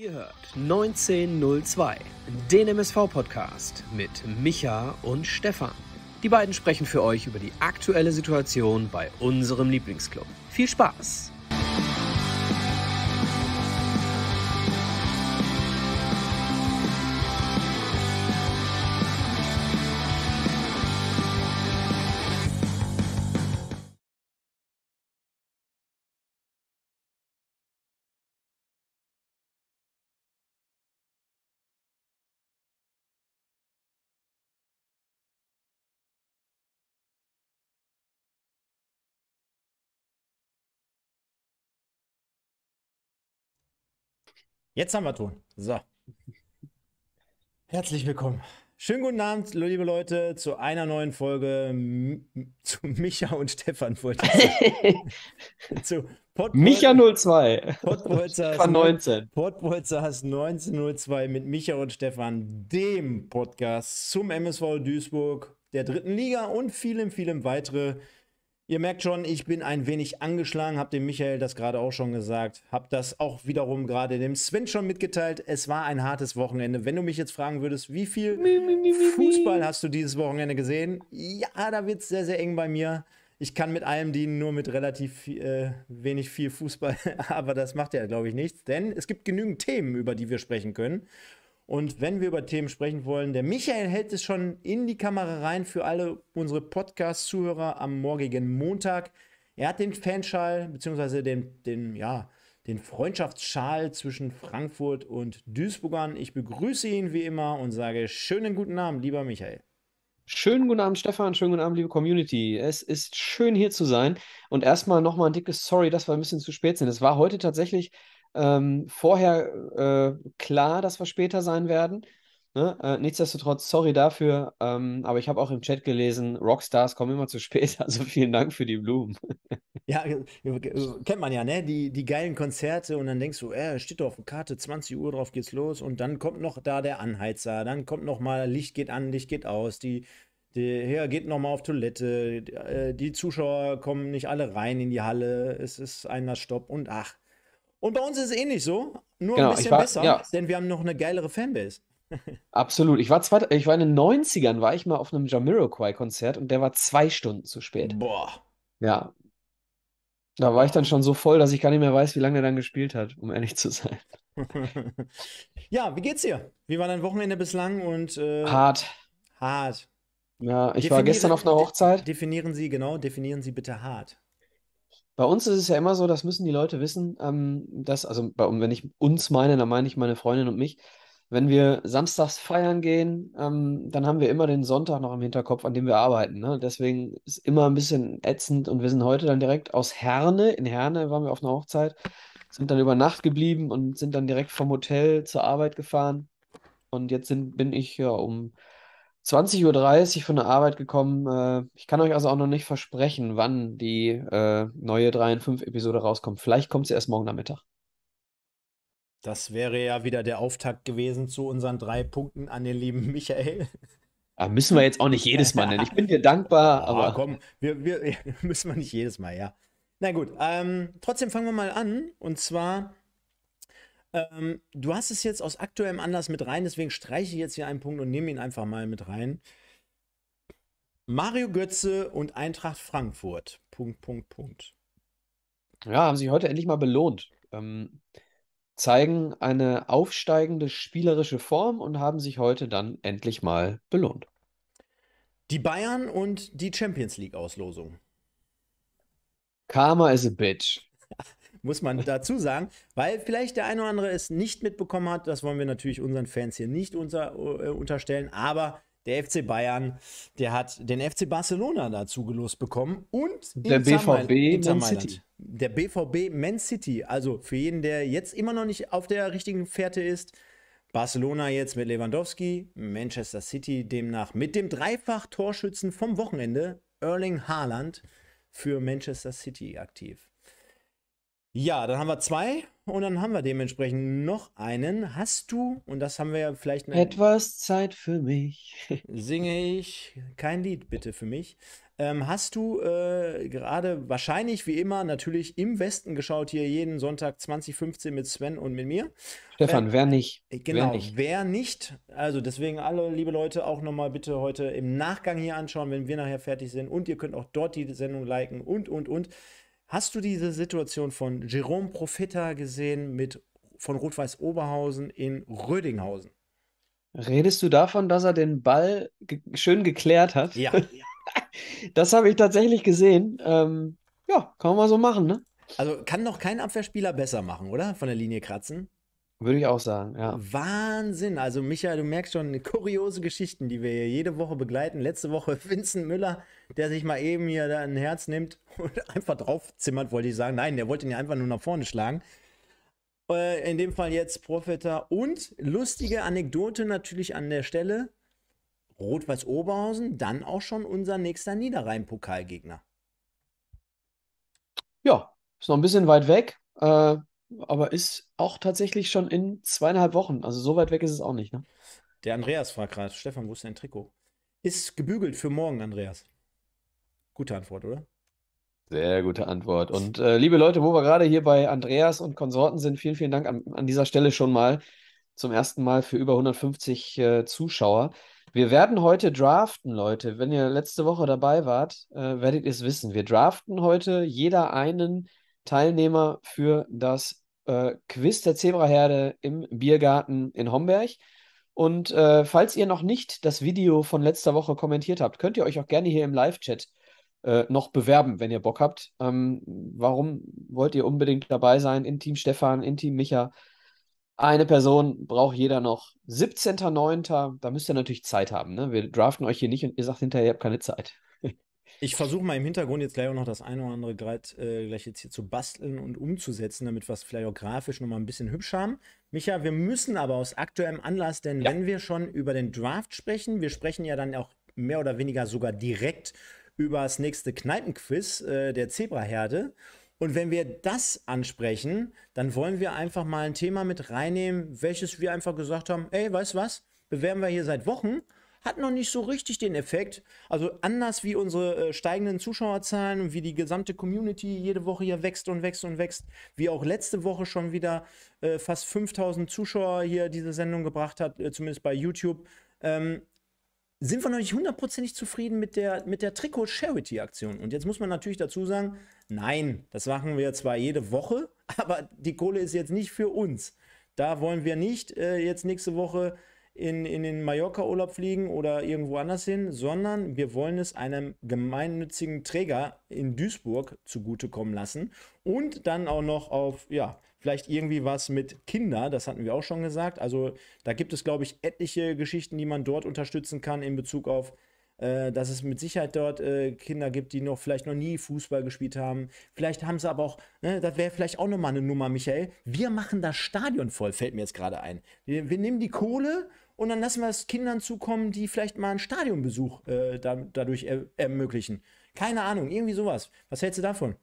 Ihr hört 1902, den MSV-Podcast mit Micha und Stefan. Die beiden sprechen für euch über die aktuelle Situation bei unserem Lieblingsclub. Viel Spaß! Jetzt haben wir Ton. So. Herzlich willkommen. Schönen guten Abend, liebe Leute, zu einer neuen Folge zu Micha und Stefan wollte zu Pod Micha 02. Podbolzer Stefan 19. Podbolzer 1902 mit Micha und Stefan, dem Podcast zum MSV Duisburg, der dritten Liga und vielem, vielem weitere. Ihr merkt schon, ich bin ein wenig angeschlagen, habt dem Michael das gerade auch schon gesagt, habt das auch wiederum gerade dem Sven schon mitgeteilt. Es war ein hartes Wochenende. Wenn du mich jetzt fragen würdest, wie viel Fußball hast du dieses Wochenende gesehen? Ja, da wird es sehr, sehr eng bei mir. Ich kann mit allem dienen, nur mit relativ äh, wenig viel Fußball. Aber das macht ja, glaube ich, nichts, denn es gibt genügend Themen, über die wir sprechen können. Und wenn wir über Themen sprechen wollen, der Michael hält es schon in die Kamera rein für alle unsere Podcast-Zuhörer am morgigen Montag. Er hat den Fanschal, beziehungsweise den, den, ja, den Freundschaftsschal zwischen Frankfurt und Duisburg an. Ich begrüße ihn wie immer und sage schönen guten Abend, lieber Michael. Schönen guten Abend, Stefan. Schönen guten Abend, liebe Community. Es ist schön, hier zu sein. Und erstmal nochmal ein dickes Sorry, dass wir ein bisschen zu spät sind. Es war heute tatsächlich ähm, vorher äh, klar, dass wir später sein werden. Ne? Äh, nichtsdestotrotz, sorry dafür, ähm, aber ich habe auch im Chat gelesen, Rockstars kommen immer zu spät, also vielen Dank für die Blumen. Ja, äh, äh, äh, kennt man ja, ne? Die, die geilen Konzerte und dann denkst du, äh, steht doch auf der Karte, 20 Uhr drauf geht's los und dann kommt noch da der Anheizer, dann kommt noch mal Licht geht an, Licht geht aus, die, die geht noch mal auf Toilette, die, die Zuschauer kommen nicht alle rein in die Halle, es ist einer Stopp und ach. Und bei uns ist es ähnlich so, nur genau, ein bisschen war, besser, ja. denn wir haben noch eine geilere Fanbase. Absolut. Ich war, zwei, ich war in den 90ern, war ich mal auf einem Jamiroquai-Konzert und der war zwei Stunden zu spät. Boah. Ja. Da war ich dann schon so voll, dass ich gar nicht mehr weiß, wie lange der dann gespielt hat, um ehrlich zu sein. ja, wie geht's dir? Wie war dein Wochenende bislang und äh, hart. Hart. Ja, ich Definiere, war gestern auf einer Hochzeit. Definieren Sie, genau, definieren Sie bitte hart. Bei uns ist es ja immer so, das müssen die Leute wissen, ähm, dass, also bei, wenn ich uns meine, dann meine ich meine Freundin und mich. Wenn wir samstags feiern gehen, ähm, dann haben wir immer den Sonntag noch im Hinterkopf, an dem wir arbeiten. Ne? Deswegen ist immer ein bisschen ätzend und wir sind heute dann direkt aus Herne, in Herne waren wir auf einer Hochzeit, sind dann über Nacht geblieben und sind dann direkt vom Hotel zur Arbeit gefahren. Und jetzt sind, bin ich ja um 20.30 Uhr von der Arbeit gekommen. Äh, ich kann euch also auch noch nicht versprechen, wann die äh, neue 3 in 5 Episode rauskommt. Vielleicht kommt sie erst morgen am Mittag. Das wäre ja wieder der Auftakt gewesen zu unseren drei Punkten an den lieben Michael. Aber ah, müssen wir jetzt auch nicht jedes Mal nennen. Ich bin dir dankbar, oh, aber. komm, wir, wir, müssen wir nicht jedes Mal, ja. Na gut, ähm, trotzdem fangen wir mal an. Und zwar ähm, du hast es jetzt aus aktuellem Anlass mit rein, deswegen streiche ich jetzt hier einen Punkt und nehme ihn einfach mal mit rein. Mario Götze und Eintracht Frankfurt. Punkt, Punkt, Punkt. Ja, haben sich heute endlich mal belohnt. Ähm, zeigen eine aufsteigende spielerische Form und haben sich heute dann endlich mal belohnt. Die Bayern und die Champions League-Auslosung. Karma is a bitch. muss man dazu sagen, weil vielleicht der eine oder andere es nicht mitbekommen hat. Das wollen wir natürlich unseren Fans hier nicht unter, äh, unterstellen, aber der FC Bayern, der hat den FC Barcelona dazu gelost bekommen und der BVB Man City. Der BVB Man City, also für jeden, der jetzt immer noch nicht auf der richtigen Fährte ist, Barcelona jetzt mit Lewandowski, Manchester City demnach mit dem Dreifach-Torschützen vom Wochenende, Erling Haaland, für Manchester City aktiv. Ja, dann haben wir zwei und dann haben wir dementsprechend noch einen. Hast du, und das haben wir ja vielleicht. Etwas Zeit für mich. singe ich kein Lied bitte für mich. Ähm, hast du äh, gerade wahrscheinlich wie immer natürlich im Westen geschaut, hier jeden Sonntag 2015 mit Sven und mit mir? Stefan, äh, wer nicht? Äh, genau, wer nicht. wer nicht? Also deswegen alle, liebe Leute, auch nochmal bitte heute im Nachgang hier anschauen, wenn wir nachher fertig sind. Und ihr könnt auch dort die Sendung liken und, und, und. Hast du diese Situation von Jerome Profita gesehen mit von Rot-Weiß Oberhausen in Rödinghausen? Redest du davon, dass er den Ball ge schön geklärt hat? Ja. das habe ich tatsächlich gesehen. Ähm, ja, kann man mal so machen, ne? Also kann noch kein Abwehrspieler besser machen, oder? Von der Linie kratzen. Würde ich auch sagen, ja. Wahnsinn. Also, Michael, du merkst schon kuriose Geschichten, die wir hier jede Woche begleiten. Letzte Woche Vincent Müller, der sich mal eben hier ein Herz nimmt und einfach draufzimmert, wollte ich sagen. Nein, der wollte ihn ja einfach nur nach vorne schlagen. Äh, in dem Fall jetzt Profeta und lustige Anekdote natürlich an der Stelle. Rot-Weiß Oberhausen, dann auch schon unser nächster Niederrhein-Pokalgegner. Ja, ist noch ein bisschen weit weg. Äh, aber ist auch tatsächlich schon in zweieinhalb Wochen. Also so weit weg ist es auch nicht. Ne? Der Andreas fragt gerade, Stefan, wo ist dein Trikot? Ist gebügelt für morgen, Andreas. Gute Antwort, oder? Sehr gute Antwort. Und äh, liebe Leute, wo wir gerade hier bei Andreas und Konsorten sind, vielen, vielen Dank an, an dieser Stelle schon mal zum ersten Mal für über 150 äh, Zuschauer. Wir werden heute draften, Leute. Wenn ihr letzte Woche dabei wart, äh, werdet ihr es wissen. Wir draften heute jeder einen Teilnehmer für das äh, Quiz der Zebraherde im Biergarten in Homberg. Und äh, falls ihr noch nicht das Video von letzter Woche kommentiert habt, könnt ihr euch auch gerne hier im Live-Chat äh, noch bewerben, wenn ihr Bock habt. Ähm, warum wollt ihr unbedingt dabei sein? In Team Stefan, in Team Micha. Eine Person braucht jeder noch. 17.09. Da müsst ihr natürlich Zeit haben. Ne? Wir draften euch hier nicht und ihr sagt hinterher, ihr habt keine Zeit. Ich versuche mal im Hintergrund jetzt gleich auch noch das eine oder andere grad, äh, gleich jetzt hier zu basteln und umzusetzen, damit wir es vielleicht auch grafisch nochmal ein bisschen hübsch haben. Micha, wir müssen aber aus aktuellem Anlass, denn ja. wenn wir schon über den Draft sprechen, wir sprechen ja dann auch mehr oder weniger sogar direkt über das nächste Kneipenquiz äh, der Zebraherde. Und wenn wir das ansprechen, dann wollen wir einfach mal ein Thema mit reinnehmen, welches wir einfach gesagt haben, ey, weißt du was, bewerben wir hier seit Wochen hat noch nicht so richtig den Effekt. Also anders wie unsere äh, steigenden Zuschauerzahlen und wie die gesamte Community jede Woche hier wächst und wächst und wächst, wie auch letzte Woche schon wieder äh, fast 5000 Zuschauer hier diese Sendung gebracht hat, äh, zumindest bei YouTube. Ähm, sind wir noch nicht hundertprozentig zufrieden mit der, mit der Trikot-Charity-Aktion. Und jetzt muss man natürlich dazu sagen, nein, das machen wir zwar jede Woche, aber die Kohle ist jetzt nicht für uns. Da wollen wir nicht äh, jetzt nächste Woche in, in den Mallorca-Urlaub fliegen oder irgendwo anders hin, sondern wir wollen es einem gemeinnützigen Träger in Duisburg zugutekommen lassen und dann auch noch auf, ja, vielleicht irgendwie was mit Kinder, das hatten wir auch schon gesagt. Also da gibt es, glaube ich, etliche Geschichten, die man dort unterstützen kann in Bezug auf äh, dass es mit Sicherheit dort äh, Kinder gibt, die noch vielleicht noch nie Fußball gespielt haben. Vielleicht haben sie aber auch, ne, das wäre vielleicht auch nochmal eine Nummer, Michael. Wir machen das Stadion voll, fällt mir jetzt gerade ein. Wir, wir, nehmen die Kohle und dann lassen wir es Kindern zukommen, die vielleicht mal einen Stadionbesuch äh, da, dadurch er, ermöglichen. Keine Ahnung, irgendwie sowas. Was hältst du davon?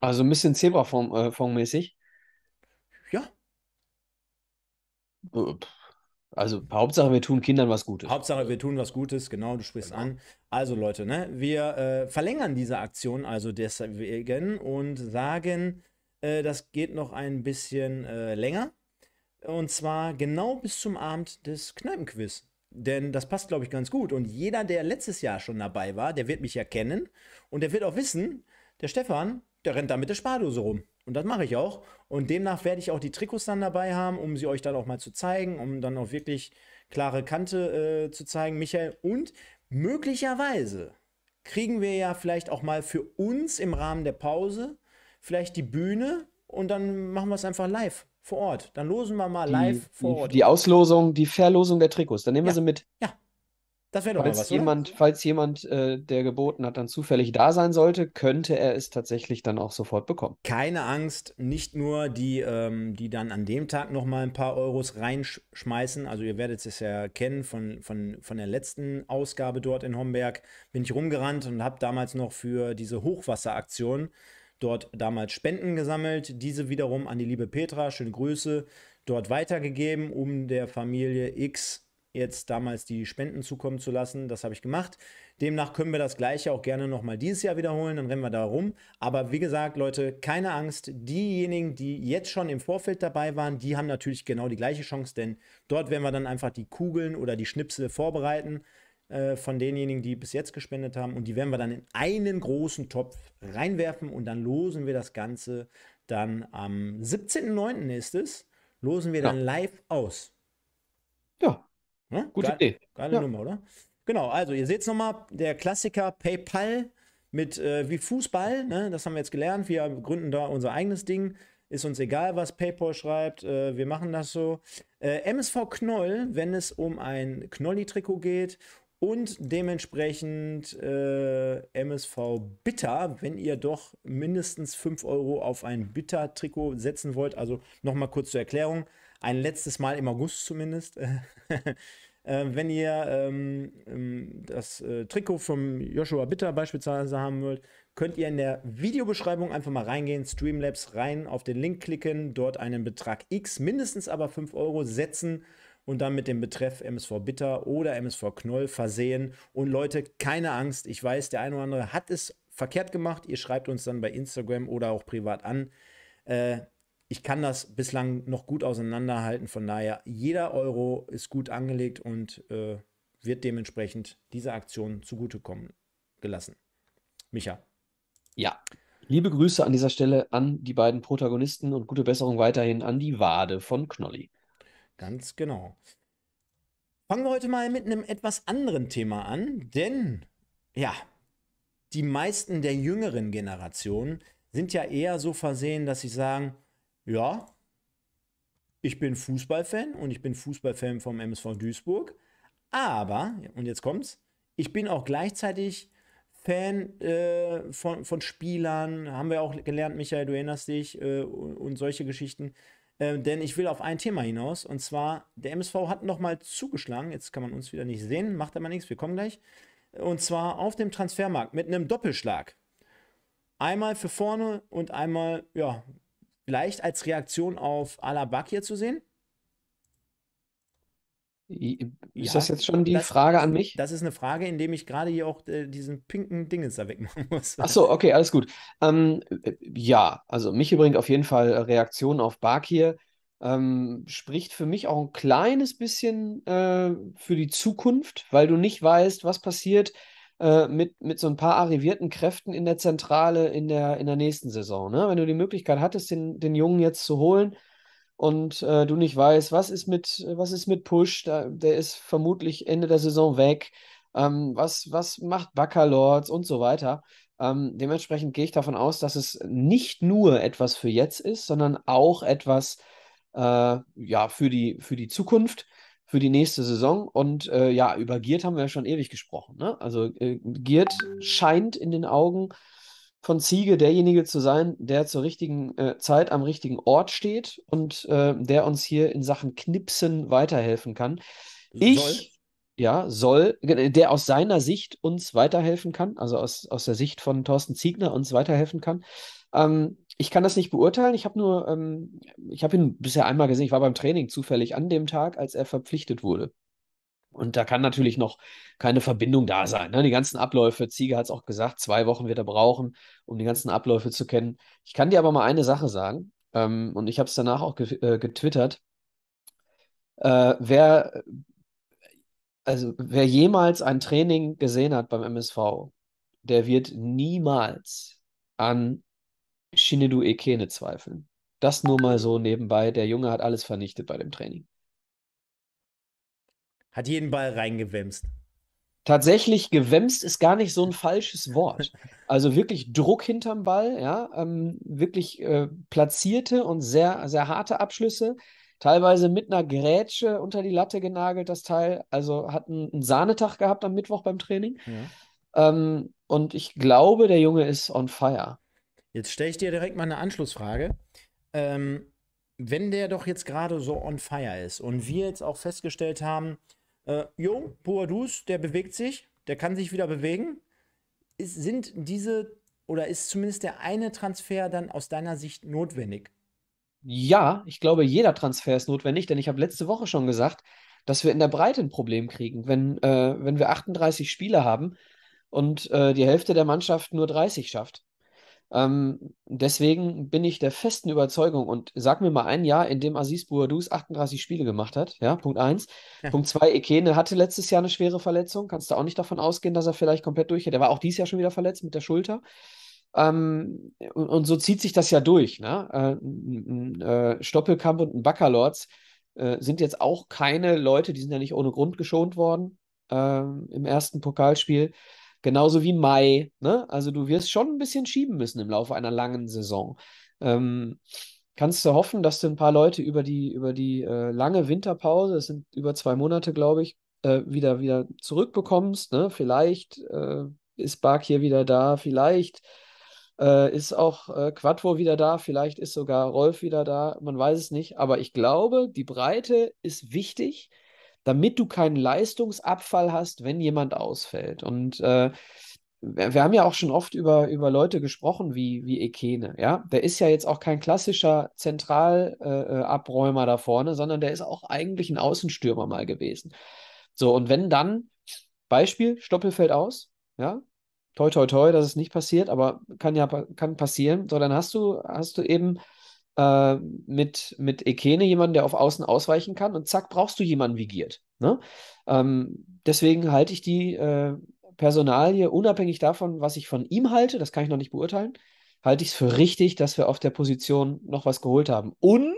Also ein bisschen zebrafonds Äh, ja. Äh, also Hauptsache, wir tun Kindern was Gutes. Hauptsache, wir tun was Gutes, genau, du sprichst genau. an. Also Leute, ne, wir äh, verlängern diese Aktion also deswegen und sagen, äh, das geht noch ein bisschen äh, länger. Und zwar genau bis zum Abend des Kneipenquiz. Denn das passt, glaube ich, ganz gut. Und jeder, der letztes Jahr schon dabei war, der wird mich ja kennen. Und der wird auch wissen, der Stefan, der rennt da mit der Spardose rum. Und das mache ich auch. Und demnach werde ich auch die Trikots dann dabei haben, um sie euch dann auch mal zu zeigen, um dann auch wirklich klare Kante äh, zu zeigen, Michael. Und möglicherweise kriegen wir ja vielleicht auch mal für uns im Rahmen der Pause vielleicht die Bühne und dann machen wir es einfach live vor Ort. Dann losen wir mal die, live vor Ort. Die Auslosung, die Verlosung der Trikots. Dann nehmen ja. wir sie mit. Ja. Das wäre doch falls mal was. Jemand, oder? Falls jemand, äh, der geboten hat, dann zufällig da sein sollte, könnte er es tatsächlich dann auch sofort bekommen. Keine Angst, nicht nur die, ähm, die dann an dem Tag nochmal ein paar Euros reinschmeißen. Also, ihr werdet es ja kennen von, von, von der letzten Ausgabe dort in Homberg. Bin ich rumgerannt und habe damals noch für diese Hochwasseraktion dort damals Spenden gesammelt, diese wiederum an die liebe Petra, schöne Grüße, dort weitergegeben, um der Familie X jetzt damals die Spenden zukommen zu lassen. Das habe ich gemacht. Demnach können wir das gleiche auch gerne nochmal dieses Jahr wiederholen, dann rennen wir da rum. Aber wie gesagt, Leute, keine Angst, diejenigen, die jetzt schon im Vorfeld dabei waren, die haben natürlich genau die gleiche Chance, denn dort werden wir dann einfach die Kugeln oder die Schnipsel vorbereiten. Äh, von denjenigen, die bis jetzt gespendet haben. Und die werden wir dann in einen großen Topf reinwerfen und dann losen wir das Ganze dann am 17.09. ist es, losen wir ja. dann live aus. Ja. ja? Ne? Gute Geil, Idee. Geile ja. Nummer, oder? Genau, also ihr seht es nochmal, der Klassiker PayPal mit äh, wie Fußball, ne? das haben wir jetzt gelernt, wir gründen da unser eigenes Ding. Ist uns egal, was PayPal schreibt, äh, wir machen das so. Äh, MSV Knoll, wenn es um ein Knolli-Trikot geht und dementsprechend äh, MSV Bitter, wenn ihr doch mindestens 5 Euro auf ein Bitter-Trikot setzen wollt. Also nochmal kurz zur Erklärung. Ein letztes Mal im August zumindest. Äh, wenn ihr ähm, ähm, das äh, Trikot vom Joshua Bitter beispielsweise haben wollt, könnt ihr in der Videobeschreibung einfach mal reingehen, Streamlabs rein, auf den Link klicken, dort einen Betrag X, mindestens aber 5 Euro setzen und dann mit dem Betreff MSV Bitter oder MSV Knoll versehen. Und Leute, keine Angst, ich weiß, der eine oder andere hat es verkehrt gemacht. Ihr schreibt uns dann bei Instagram oder auch privat an. Äh, ich kann das bislang noch gut auseinanderhalten. Von daher, jeder Euro ist gut angelegt und äh, wird dementsprechend dieser Aktion zugutekommen gelassen. Micha. Ja. Liebe Grüße an dieser Stelle an die beiden Protagonisten und gute Besserung weiterhin an die Wade von Knolli. Ganz genau. Fangen wir heute mal mit einem etwas anderen Thema an, denn ja, die meisten der jüngeren Generationen sind ja eher so versehen, dass sie sagen, ja, ich bin Fußballfan und ich bin Fußballfan vom MSV Duisburg, aber, und jetzt kommt's, ich bin auch gleichzeitig Fan äh, von, von Spielern, haben wir auch gelernt, Michael, du erinnerst dich, äh, und, und solche Geschichten. Ähm, denn ich will auf ein Thema hinaus. Und zwar, der MSV hat nochmal zugeschlagen. Jetzt kann man uns wieder nicht sehen, macht aber nichts, wir kommen gleich. Und zwar auf dem Transfermarkt mit einem Doppelschlag. Einmal für vorne und einmal, ja, leicht als Reaktion auf Alabak hier zu sehen. Ist ja, das jetzt schon die das, Frage an mich? Das ist eine Frage, in indem ich gerade hier auch äh, diesen pinken Dingens da wegmachen muss. Ach so, okay, alles gut. Ähm, äh, ja, also mich bringt auf jeden Fall äh, Reaktion auf Barkir. Ähm, spricht für mich auch ein kleines bisschen äh, für die Zukunft, weil du nicht weißt, was passiert äh, mit, mit so ein paar arrivierten Kräften in der Zentrale in der, in der nächsten Saison. Ne? Wenn du die Möglichkeit hattest, den, den Jungen jetzt zu holen, und äh, du nicht weißt, was ist mit, was ist mit Push, da, der ist vermutlich Ende der Saison weg, ähm, was, was macht Bacalords und so weiter. Ähm, dementsprechend gehe ich davon aus, dass es nicht nur etwas für jetzt ist, sondern auch etwas äh, ja, für, die, für die Zukunft, für die nächste Saison. Und äh, ja, über Giert haben wir ja schon ewig gesprochen. Ne? Also äh, Giert scheint in den Augen von Ziege derjenige zu sein, der zur richtigen äh, Zeit am richtigen Ort steht und äh, der uns hier in Sachen Knipsen weiterhelfen kann. Ich, soll. ja, soll, der aus seiner Sicht uns weiterhelfen kann, also aus, aus der Sicht von Thorsten Ziegner uns weiterhelfen kann. Ähm, ich kann das nicht beurteilen. Ich habe nur, ähm, ich habe ihn bisher einmal gesehen. Ich war beim Training zufällig an dem Tag, als er verpflichtet wurde. Und da kann natürlich noch keine Verbindung da sein. Ne? Die ganzen Abläufe, Ziege hat es auch gesagt, zwei Wochen wird er brauchen, um die ganzen Abläufe zu kennen. Ich kann dir aber mal eine Sache sagen, ähm, und ich habe es danach auch ge äh, getwittert. Äh, wer, also, wer jemals ein Training gesehen hat beim MSV, der wird niemals an Shinedu Ekene zweifeln. Das nur mal so nebenbei. Der Junge hat alles vernichtet bei dem Training. Hat jeden Ball reingewemst. Tatsächlich, gewemst ist gar nicht so ein falsches Wort. Also wirklich Druck hinterm Ball, ja, ähm, wirklich äh, platzierte und sehr, sehr harte Abschlüsse. Teilweise mit einer Grätsche unter die Latte genagelt, das Teil. Also hat einen, Sahnetag gehabt am Mittwoch beim Training. Ja. Ähm, und ich glaube, der Junge ist on fire. Jetzt stelle ich dir direkt mal eine Anschlussfrage. Ähm, wenn der doch jetzt gerade so on fire ist und wir jetzt auch festgestellt haben, äh, Jung, Boadus, der bewegt sich, der kann sich wieder bewegen. Ist, sind diese oder ist zumindest der eine Transfer dann aus deiner Sicht notwendig? Ja, ich glaube, jeder Transfer ist notwendig, denn ich habe letzte Woche schon gesagt, dass wir in der Breite ein Problem kriegen, wenn, äh, wenn wir 38 Spiele haben und äh, die Hälfte der Mannschaft nur 30 schafft. Ähm, deswegen bin ich der festen Überzeugung und sag mir mal ein Jahr, in dem Aziz Bouadouz 38 Spiele gemacht hat. Ja, Punkt 1. Ja. Punkt 2, Ekene hatte letztes Jahr eine schwere Verletzung. Kannst du auch nicht davon ausgehen, dass er vielleicht komplett durchhält. Er war auch dieses Jahr schon wieder verletzt mit der Schulter. Ähm, und, und, so zieht sich das ja durch. Ne? Äh, ein, ein äh, Stoppelkamp und ein Baccalords äh, sind jetzt auch keine Leute, die sind ja nicht ohne Grund geschont worden äh, im ersten Pokalspiel. Genauso wie Mai. Ne? Also du wirst schon ein bisschen schieben müssen im Laufe einer langen Saison. Ähm, kannst du hoffen, dass du ein paar Leute über die, über die äh, lange Winterpause, es sind über zwei Monate, glaube ich, äh, wieder, wieder zurückbekommst. Ne? Vielleicht äh, ist Bark hier wieder da, vielleicht äh, ist auch äh, Quattro wieder da, vielleicht ist sogar Rolf wieder da, man weiß es nicht. Aber ich glaube, die Breite ist wichtig damit du keinen Leistungsabfall hast, wenn jemand ausfällt. Und äh, wir haben ja auch schon oft über, über Leute gesprochen wie, wie Ekene, ja. Der ist ja jetzt auch kein klassischer Zentralabräumer äh, äh da vorne, sondern der ist auch eigentlich ein Außenstürmer mal gewesen. So, und wenn dann, Beispiel, Stoppelfeld aus, ja, toi toi toi, dass es nicht passiert, aber kann ja kann passieren, so, dann hast du, hast du eben äh, mit, mit Ekene jemanden, der auf Außen ausweichen kann und zack, brauchst du jemanden wie Giert. Ne? Ähm, deswegen halte ich die äh, Personalie, unabhängig davon, was ich von ihm halte, das kann ich noch nicht beurteilen, halte ich es für richtig, dass wir auf der Position noch was geholt haben. Und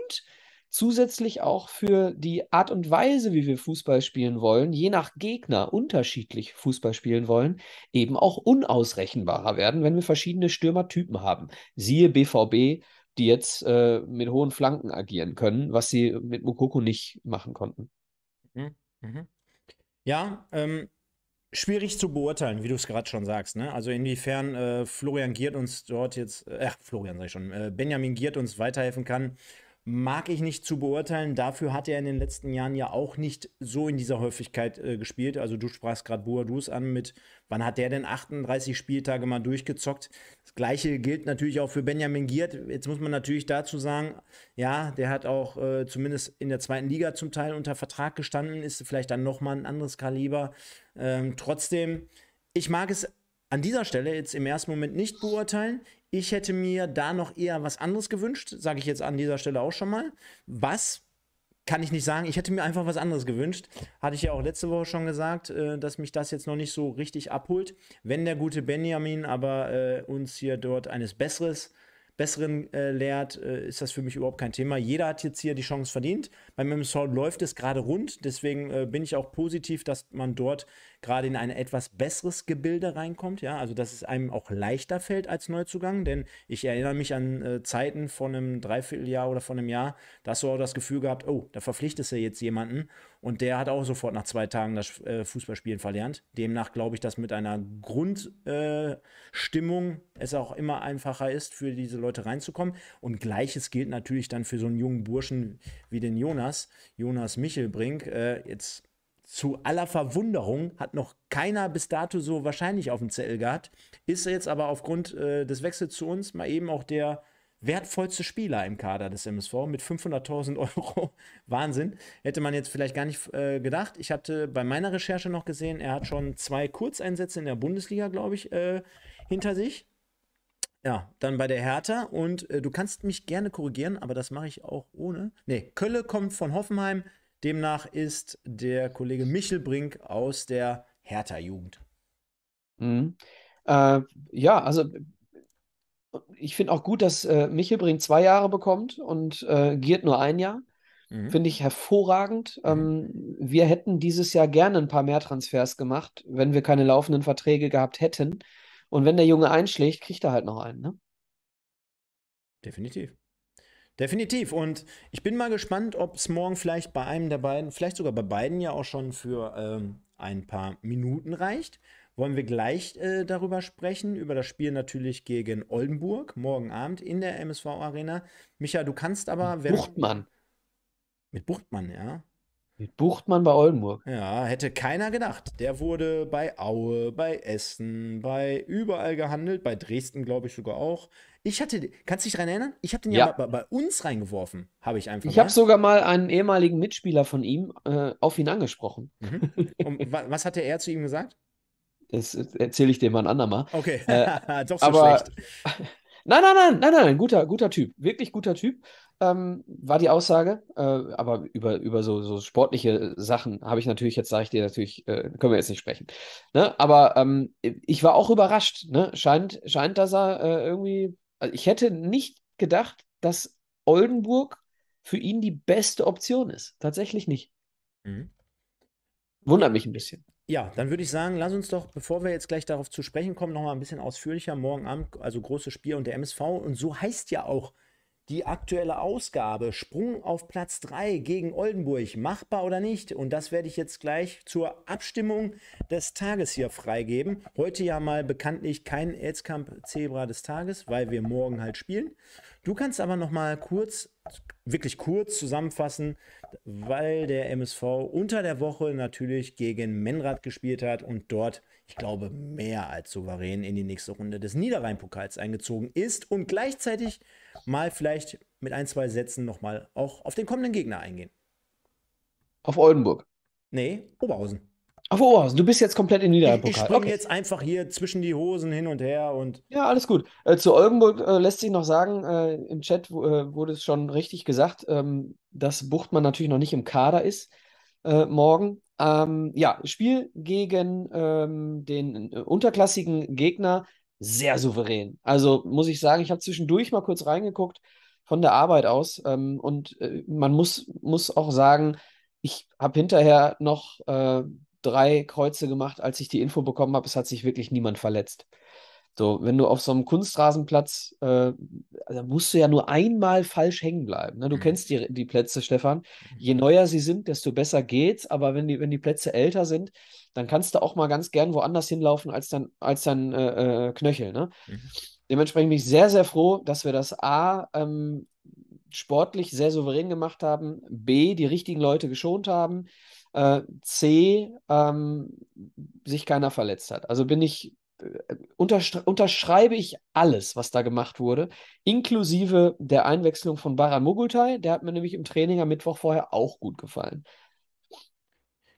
zusätzlich auch für die Art und Weise, wie wir Fußball spielen wollen, je nach Gegner unterschiedlich Fußball spielen wollen, eben auch unausrechenbarer werden, wenn wir verschiedene Stürmertypen haben. Siehe BVB die jetzt äh, mit hohen Flanken agieren können, was sie mit Mokoko nicht machen konnten. Mhm, mhm. Ja, ähm, schwierig zu beurteilen, wie du es gerade schon sagst. Ne? Also inwiefern äh, Florian Giert uns dort jetzt, äh, Florian sag ich schon, äh, Benjamin Giert uns weiterhelfen kann, mag ich nicht zu beurteilen. Dafür hat er in den letzten Jahren ja auch nicht so in dieser Häufigkeit äh, gespielt. Also du sprachst gerade Boadus an mit, wann hat der denn 38 Spieltage mal durchgezockt? Das gleiche gilt natürlich auch für Benjamin Giert. Jetzt muss man natürlich dazu sagen, ja, der hat auch äh, zumindest in der zweiten Liga zum Teil unter Vertrag gestanden, ist vielleicht dann nochmal ein anderes Kaliber. Ähm, trotzdem, ich mag es an dieser Stelle jetzt im ersten Moment nicht beurteilen. Ich hätte mir da noch eher was anderes gewünscht, sage ich jetzt an dieser Stelle auch schon mal. Was kann ich nicht sagen. Ich hätte mir einfach was anderes gewünscht. Hatte ich ja auch letzte Woche schon gesagt, äh, dass mich das jetzt noch nicht so richtig abholt. Wenn der gute Benjamin aber äh, uns hier dort eines Besseres, Besseren äh, lehrt, ist das für mich überhaupt kein Thema. Jeder hat jetzt hier die Chance verdient. Bei meinem Sword läuft es gerade rund, deswegen bin ich auch positiv, dass man dort gerade in ein etwas besseres Gebilde reinkommt, ja, also dass es einem auch leichter fällt als Neuzugang, denn ich erinnere mich an äh, Zeiten von einem Dreivierteljahr oder von einem Jahr, da hast du auch das Gefühl gehabt, oh, da verpflichtest du jetzt jemanden und der hat auch sofort nach zwei Tagen das äh, Fußballspielen verlernt. Demnach glaube ich, dass mit einer Grundstimmung äh, es auch immer einfacher ist, für diese Leute reinzukommen und gleiches gilt natürlich dann für so einen jungen Burschen wie den Jonas, Jonas Michelbrink, äh, jetzt zu aller Verwunderung hat noch keiner bis dato so wahrscheinlich auf dem Zettel gehabt. Ist jetzt aber aufgrund äh, des Wechsels zu uns mal eben auch der wertvollste Spieler im Kader des MSV mit 500.000 Euro. Wahnsinn. Hätte man jetzt vielleicht gar nicht äh, gedacht. Ich hatte bei meiner Recherche noch gesehen, er hat schon zwei Kurzeinsätze in der Bundesliga, glaube ich, äh, hinter sich. Ja, dann bei der Hertha und äh, du kannst mich gerne korrigieren, aber das mache ich auch ohne. Ne, Kölle kommt von Hoffenheim, Demnach ist der Kollege Michel Brink aus der Hertha-Jugend. Mhm. Äh, ja, also ich finde auch gut, dass äh, Michel Brink zwei Jahre bekommt und äh, Giert nur ein Jahr. Mhm. Finde ich hervorragend. Mhm. Ähm, wir hätten dieses Jahr gerne ein paar mehr Transfers gemacht, wenn wir keine laufenden Verträge gehabt hätten. Und wenn der Junge einschlägt, kriegt er halt noch einen. Ne? Definitiv. Definitiv. Und ich bin mal gespannt, ob es morgen vielleicht bei einem der beiden, vielleicht sogar bei beiden ja auch schon für ähm, ein paar Minuten reicht. Wollen wir gleich äh, darüber sprechen, über das Spiel natürlich gegen Oldenburg, morgen Abend in der MSV Arena. Micha, du kannst aber. Mit Buchtmann. Mit Buchtmann, ja. Bucht man bei Oldenburg. Ja, hätte keiner gedacht. Der wurde bei Aue, bei Essen, bei überall gehandelt, bei Dresden glaube ich sogar auch. Ich hatte, kannst du dich daran erinnern? Ich habe den ja, ja. Bei, bei, uns reingeworfen, habe ich einfach. Ich habe sogar mal einen ehemaligen Mitspieler von ihm äh, auf ihn angesprochen. Mhm. Und was hatte er zu ihm gesagt? Das erzähle ich dir mal ein andermal. Okay, äh, doch so aber, schlecht. Nein, nein, nein, nein, nein, guter, guter Typ, wirklich guter Typ ähm, war die Aussage. Äh, aber über, über so, so sportliche Sachen habe ich natürlich, jetzt sage ich dir natürlich, äh, können wir jetzt nicht sprechen. Ne? Aber ähm, ich war auch überrascht. Ne? Scheint, scheint, dass er äh, irgendwie. Also ich hätte nicht gedacht, dass Oldenburg für ihn die beste Option ist. Tatsächlich nicht. Mhm. Wundert mich ein bisschen. Ja, dann würde ich sagen, lass uns doch, bevor wir jetzt gleich darauf zu sprechen kommen, nochmal ein bisschen ausführlicher morgen Abend, also großes Spiel und der MSV. Und so heißt ja auch die aktuelle Ausgabe. Sprung auf Platz 3 gegen Oldenburg. Machbar oder nicht? Und das werde ich jetzt gleich zur Abstimmung des Tages hier freigeben. Heute ja mal bekanntlich kein Elzkamp Zebra des Tages, weil wir morgen halt spielen. Du kannst aber noch mal kurz, wirklich kurz zusammenfassen, weil der MSV unter der Woche natürlich gegen Menrad gespielt hat und dort, ich glaube, mehr als souverän in die nächste Runde des Niederrhein-Pokals eingezogen ist und gleichzeitig mal vielleicht mit ein, zwei Sätzen nochmal auch auf den kommenden Gegner eingehen. Auf Oldenburg? Nee, Oberhausen. Auf Oberhausen, du bist jetzt komplett in Niederlande. Ich springe okay. jetzt einfach hier zwischen die Hosen hin und her und. Ja, alles gut. Äh, zu Oldenburg äh, lässt sich noch sagen, äh, im Chat äh, wurde es schon richtig gesagt, ähm, dass Buchtmann natürlich noch nicht im Kader ist äh, morgen. Ähm, ja, Spiel gegen ähm, den äh, unterklassigen Gegner sehr souverän. Also muss ich sagen, ich habe zwischendurch mal kurz reingeguckt von der Arbeit aus ähm, und äh, man muss, muss auch sagen, ich habe hinterher noch äh, drei Kreuze gemacht, als ich die Info bekommen habe. Es hat sich wirklich niemand verletzt. So, wenn du auf so einem Kunstrasenplatz, äh, da musst du ja nur einmal falsch hängen bleiben. Ne? Du mhm. kennst die, die Plätze, Stefan. Mhm. Je neuer sie sind, desto besser geht's. Aber wenn die, wenn die Plätze älter sind, dann kannst du auch mal ganz gern woanders hinlaufen als dein, als dein äh, äh Knöchel. Ne? Mhm. Dementsprechend bin ich sehr, sehr froh, dass wir das A ähm, sportlich sehr souverän gemacht haben, B die richtigen Leute geschont haben, äh, C ähm, sich keiner verletzt hat. Also bin ich unterschreibe ich alles, was da gemacht wurde, inklusive der Einwechslung von Baran Mugultai. Der hat mir nämlich im Training am Mittwoch vorher auch gut gefallen.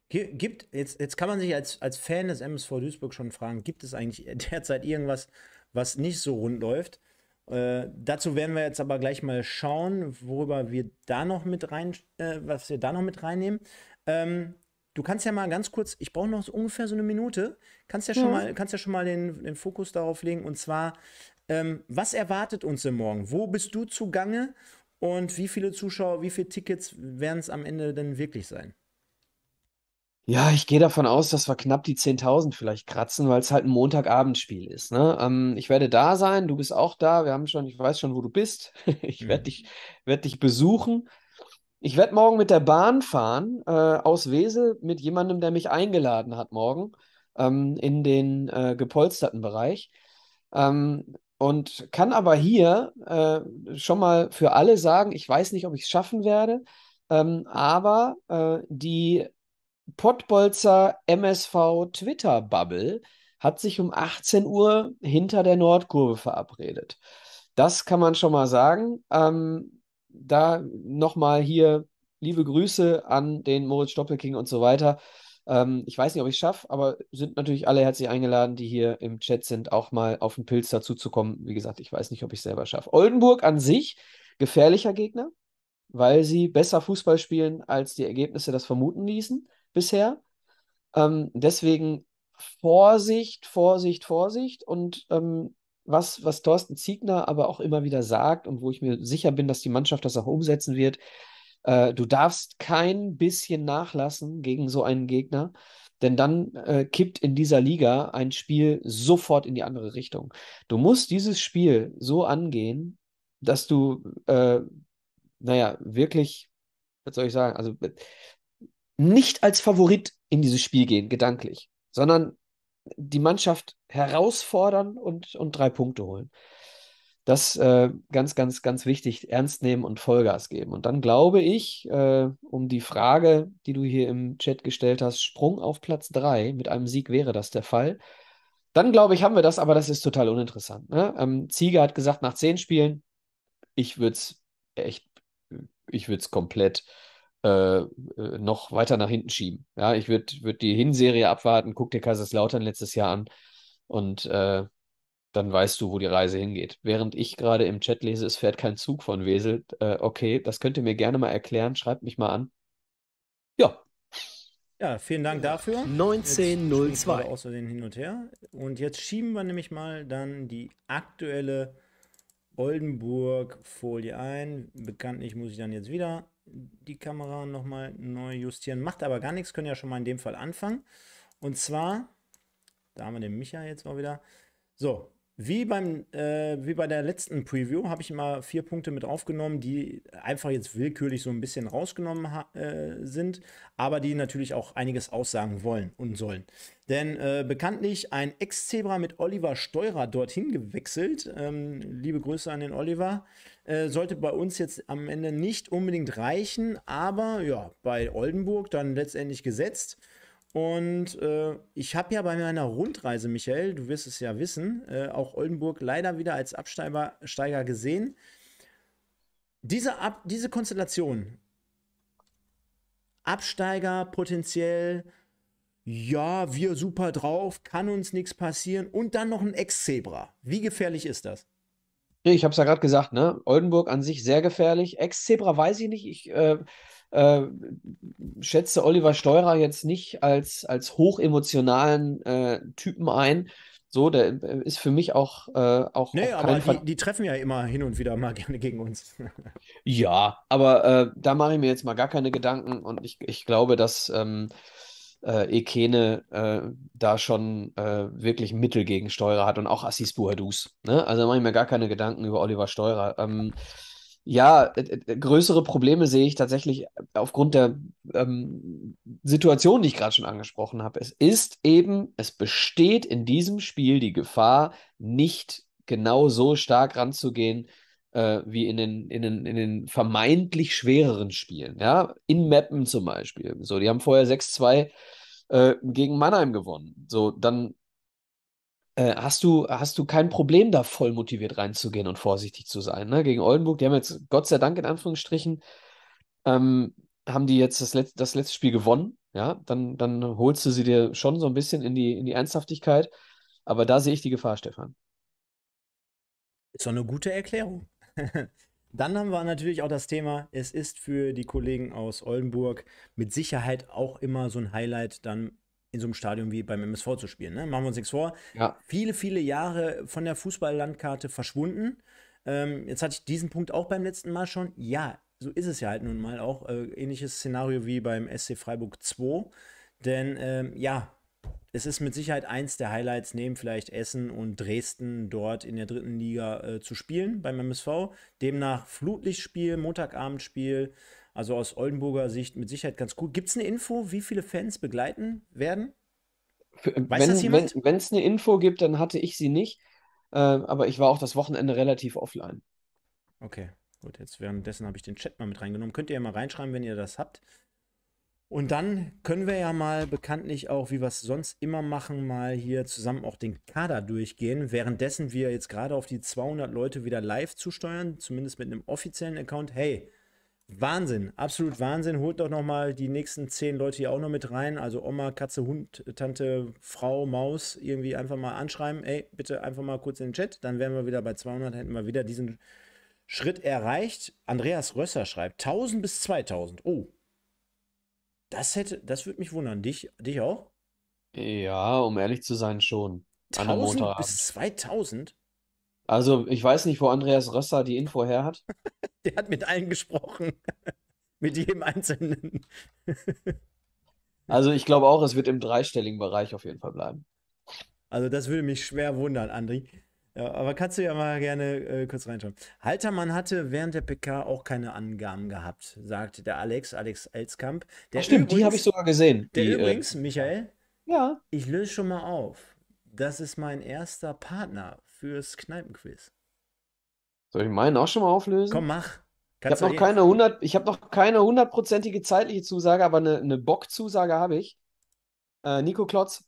Gibt, jetzt, jetzt kann man sich als, als Fan des MSV Duisburg schon fragen, gibt es eigentlich derzeit irgendwas, was nicht so rund läuft? Äh, dazu werden wir jetzt aber gleich mal schauen, worüber wir da noch mit rein, äh, was wir da noch mit reinnehmen. Ähm, du kannst ja mal ganz kurz, ich brauche noch so ungefähr so eine Minute, kannst ja schon ja. Mhm. mal, kannst ja schon mal den, den Fokus darauf legen und zwar, ähm, was erwartet uns denn morgen? Wo bist du zugange und wie viele Zuschauer, wie viele Tickets werden es am Ende denn wirklich sein? Ja, ich gehe davon aus, dass wir knapp die 10.000 vielleicht kratzen, weil es halt ein Montagabendspiel ist. Ne? Ähm, ich werde da sein, du bist auch da, wir haben schon, ich weiß schon, wo du bist. ich werde mhm. dich, werd dich besuchen. Ich werde morgen mit der Bahn fahren äh, aus Wesel mit jemandem, der mich eingeladen hat morgen ähm, in den äh, gepolsterten Bereich. Ähm, und kann aber hier äh, schon mal für alle sagen, ich weiß nicht, ob ich es schaffen werde, ähm, aber äh, die Pottbolzer MSV Twitter-Bubble hat sich um 18 Uhr hinter der Nordkurve verabredet. Das kann man schon mal sagen. Ähm, da nochmal hier liebe Grüße an den Moritz Stoppelking und so weiter. Ähm, ich weiß nicht, ob ich es schaffe, aber sind natürlich alle herzlich eingeladen, die hier im Chat sind, auch mal auf den Pilz dazuzukommen. Wie gesagt, ich weiß nicht, ob ich es selber schaffe. Oldenburg an sich, gefährlicher Gegner, weil sie besser Fußball spielen, als die Ergebnisse das vermuten ließen bisher. Ähm, deswegen Vorsicht, Vorsicht, Vorsicht und ähm, was, was Thorsten Ziegner aber auch immer wieder sagt und wo ich mir sicher bin, dass die Mannschaft das auch umsetzen wird, äh, du darfst kein bisschen nachlassen gegen so einen Gegner, denn dann äh, kippt in dieser Liga ein Spiel sofort in die andere Richtung. Du musst dieses Spiel so angehen, dass du, äh, naja, wirklich, was soll ich sagen, also äh, nicht als Favorit in dieses Spiel gehen, gedanklich, sondern die Mannschaft herausfordern und, und drei Punkte holen. Das äh, ganz, ganz, ganz wichtig, ernst nehmen und Vollgas geben. Und dann glaube ich, äh, um die Frage, die du hier im Chat gestellt hast, Sprung auf Platz 3, mit einem Sieg wäre das der Fall. Dann glaube ich, haben wir das, aber das ist total uninteressant. Ne? Ähm, Ziege hat gesagt, nach zehn Spielen, ich würde es echt, ich würde es komplett äh, äh, noch weiter nach hinten schieben. Ja, ich würde würd die Hinserie abwarten, guck dir Kaiserslautern letztes Jahr an und äh, dann weißt du, wo die Reise hingeht. Während ich gerade im Chat lese, es fährt kein Zug von Wesel. Äh, okay, das könnt ihr mir gerne mal erklären. Schreibt mich mal an. Ja. Ja, vielen Dank dafür. 1902. Außerdem hin und her. Und jetzt schieben wir nämlich mal dann die aktuelle Oldenburg-Folie ein. Bekanntlich muss ich dann jetzt wieder die Kamera nochmal neu justieren. Macht aber gar nichts, können ja schon mal in dem Fall anfangen. Und zwar, da haben wir den Micha jetzt mal wieder. So, wie, beim, äh, wie bei der letzten Preview habe ich mal vier Punkte mit aufgenommen, die einfach jetzt willkürlich so ein bisschen rausgenommen äh, sind, aber die natürlich auch einiges aussagen wollen und sollen. Denn äh, bekanntlich ein Ex-Zebra mit Oliver Steurer dorthin gewechselt, ähm, liebe Grüße an den Oliver, äh, sollte bei uns jetzt am Ende nicht unbedingt reichen, aber ja, bei Oldenburg dann letztendlich gesetzt. Und äh, ich habe ja bei meiner Rundreise, Michael, du wirst es ja wissen, äh, auch Oldenburg leider wieder als Absteiger gesehen. Diese, Ab diese Konstellation, Absteiger potenziell, ja, wir super drauf, kann uns nichts passieren und dann noch ein Ex-Zebra. Wie gefährlich ist das? Ich habe es ja gerade gesagt, ne? Oldenburg an sich sehr gefährlich. Ex-Zebra weiß ich nicht. Ich. Äh äh, schätze Oliver Steurer jetzt nicht als, als hochemotionalen äh, Typen ein. So, der äh, ist für mich auch. Äh, auch nee, aber die, die, treffen ja immer hin und wieder mal gerne gegen uns. ja, aber äh, da mache ich mir jetzt mal gar keine Gedanken und ich, ich glaube, dass. Ähm, äh, Ekene äh, da schon äh, wirklich Mittel gegen Steurer hat und auch Assis Buhadus. Ne? Also mache ich mir gar keine Gedanken über Oliver Steurer. Ähm, ja, äh, äh, größere Probleme sehe ich tatsächlich äh, aufgrund der ähm, Situation, die ich gerade schon angesprochen habe. Es ist eben, es besteht in diesem Spiel die Gefahr, nicht genau so stark ranzugehen, äh, wie in den, in, den, in den vermeintlich schwereren Spielen. Ja? In Mappen zum Beispiel. So, die haben vorher 6-2 äh, gegen Mannheim gewonnen. So, dann äh, hast, du, hast du kein Problem, da voll motiviert reinzugehen und vorsichtig zu sein. Ne? Gegen Oldenburg, die haben jetzt Gott sei Dank in Anführungsstrichen, ähm, haben die jetzt das, Let das letzte Spiel gewonnen. Ja, dann, dann holst du sie dir schon so ein bisschen in die, in die Ernsthaftigkeit. Aber da sehe ich die Gefahr, Stefan. Ist doch eine gute Erklärung. Dann haben wir natürlich auch das Thema, es ist für die Kollegen aus Oldenburg mit Sicherheit auch immer so ein Highlight, dann in so einem Stadion wie beim MSV zu spielen. Ne? Machen wir uns nichts vor. Ja. Viele, viele Jahre von der Fußballlandkarte verschwunden. Ähm, jetzt hatte ich diesen Punkt auch beim letzten Mal schon. Ja, so ist es ja halt nun mal auch. Äh, ähnliches Szenario wie beim SC Freiburg 2. Denn ähm, ja, es ist mit Sicherheit eins der Highlights, neben vielleicht Essen und Dresden dort in der dritten Liga äh, zu spielen beim MSV. Demnach Flutlichtspiel, Montagabendspiel, also aus Oldenburger Sicht mit Sicherheit ganz gut. Gibt es eine Info, wie viele Fans begleiten werden? Weiß wenn es eine Info gibt, dann hatte ich sie nicht. Äh, aber ich war auch das Wochenende relativ offline. Okay, gut. Jetzt währenddessen habe ich den Chat mal mit reingenommen. Könnt ihr ja mal reinschreiben, wenn ihr das habt. Und dann können wir ja mal bekanntlich auch, wie wir es sonst immer machen, mal hier zusammen auch den Kader durchgehen. Währenddessen wir jetzt gerade auf die 200 Leute wieder live zusteuern, zumindest mit einem offiziellen Account. Hey, Wahnsinn, absolut Wahnsinn. Holt doch nochmal die nächsten zehn Leute hier auch noch mit rein. Also Oma, Katze, Hund, Tante, Frau, Maus, irgendwie einfach mal anschreiben. Ey, bitte einfach mal kurz in den Chat. Dann wären wir wieder bei 200, hätten wir wieder diesen Schritt erreicht. Andreas Rösser schreibt 1000 bis 2000. Oh, das hätte, das würde mich wundern. Dich, dich auch? Ja, um ehrlich zu sein, schon. 1000 bis 2000? Also, ich weiß nicht, wo Andreas Rösser die Info her hat. Der hat mit allen gesprochen. mit jedem Einzelnen. also, ich glaube auch, es wird im dreistelligen Bereich auf jeden Fall bleiben. Also, das würde mich schwer wundern, Andri. Ja, aber kannst du ja mal gerne äh, kurz reinschauen. Haltermann hatte während der PK auch keine Angaben gehabt, sagt der Alex, Alex Elskamp. Der Ach, stimmt, übrigens, die habe ich sogar gesehen. Der die, äh, übrigens, äh, Michael, ja. ich löse schon mal auf. Das ist mein erster Partner fürs Kneipenquiz. Soll ich meinen auch schon mal auflösen? Komm, mach. Kannst eh- ich habe noch, keine hab noch keine hundertprozentige zeitliche Zusage, aber eine, eine Bock-Zusage habe ich. Äh, Nico Klotz.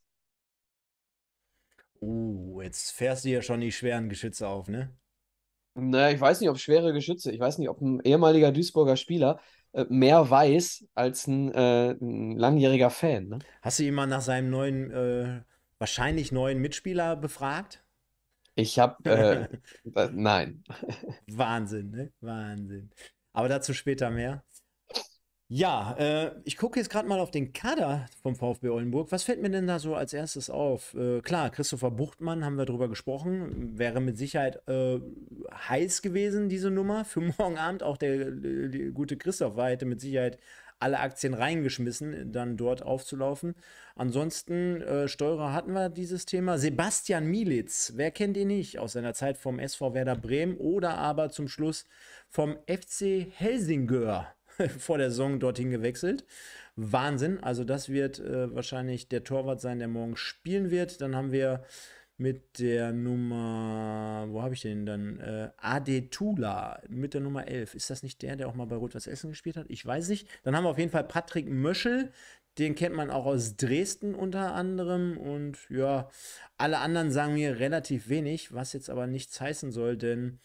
Uh, jetzt fährst du ja schon die schweren Geschütze auf, ne? Naja, ich weiß nicht, ob schwere Geschütze, ich weiß nicht, ob ein ehemaliger Duisburger Spieler äh, mehr weiß als ein, äh, ein langjähriger Fan. Ne? Hast du ihn mal nach seinem neuen, äh, wahrscheinlich neuen Mitspieler befragt? Ich habe, äh, äh, nein. Wahnsinn, ne? Wahnsinn. Aber dazu später mehr. Ja, äh, ich gucke jetzt gerade mal auf den Kader vom VfB Oldenburg. Was fällt mir denn da so als erstes auf? Äh, klar, Christopher Buchtmann haben wir drüber gesprochen. Wäre mit Sicherheit äh, heiß gewesen, diese Nummer. Für morgen Abend auch der, der, äh, der gute Christoph war, hätte mit Sicherheit alle Aktien reingeschmissen, dann dort aufzulaufen. Ansonsten, äh, Steurer hatten wir dieses Thema. Sebastian Militz, wer kennt ihn nicht aus seiner Zeit vom SV Werder Bremen oder aber zum Schluss vom FC Helsingör vor der Saison dorthin gewechselt. Wahnsinn, also das wird äh, wahrscheinlich der Torwart sein, der morgen spielen wird. Dann haben wir mit der Nummer, wo habe ich den dann? Äh, Adetula mit der Nummer 11. Ist das nicht der, der auch mal bei Rot-Weiß Essen gespielt hat? Ich weiß nicht. Dann haben wir auf jeden Fall Patrick Möschel. Den kennt man auch aus Dresden unter anderem. Und ja, alle anderen sagen mir relativ wenig, was jetzt aber nichts heißen soll, denn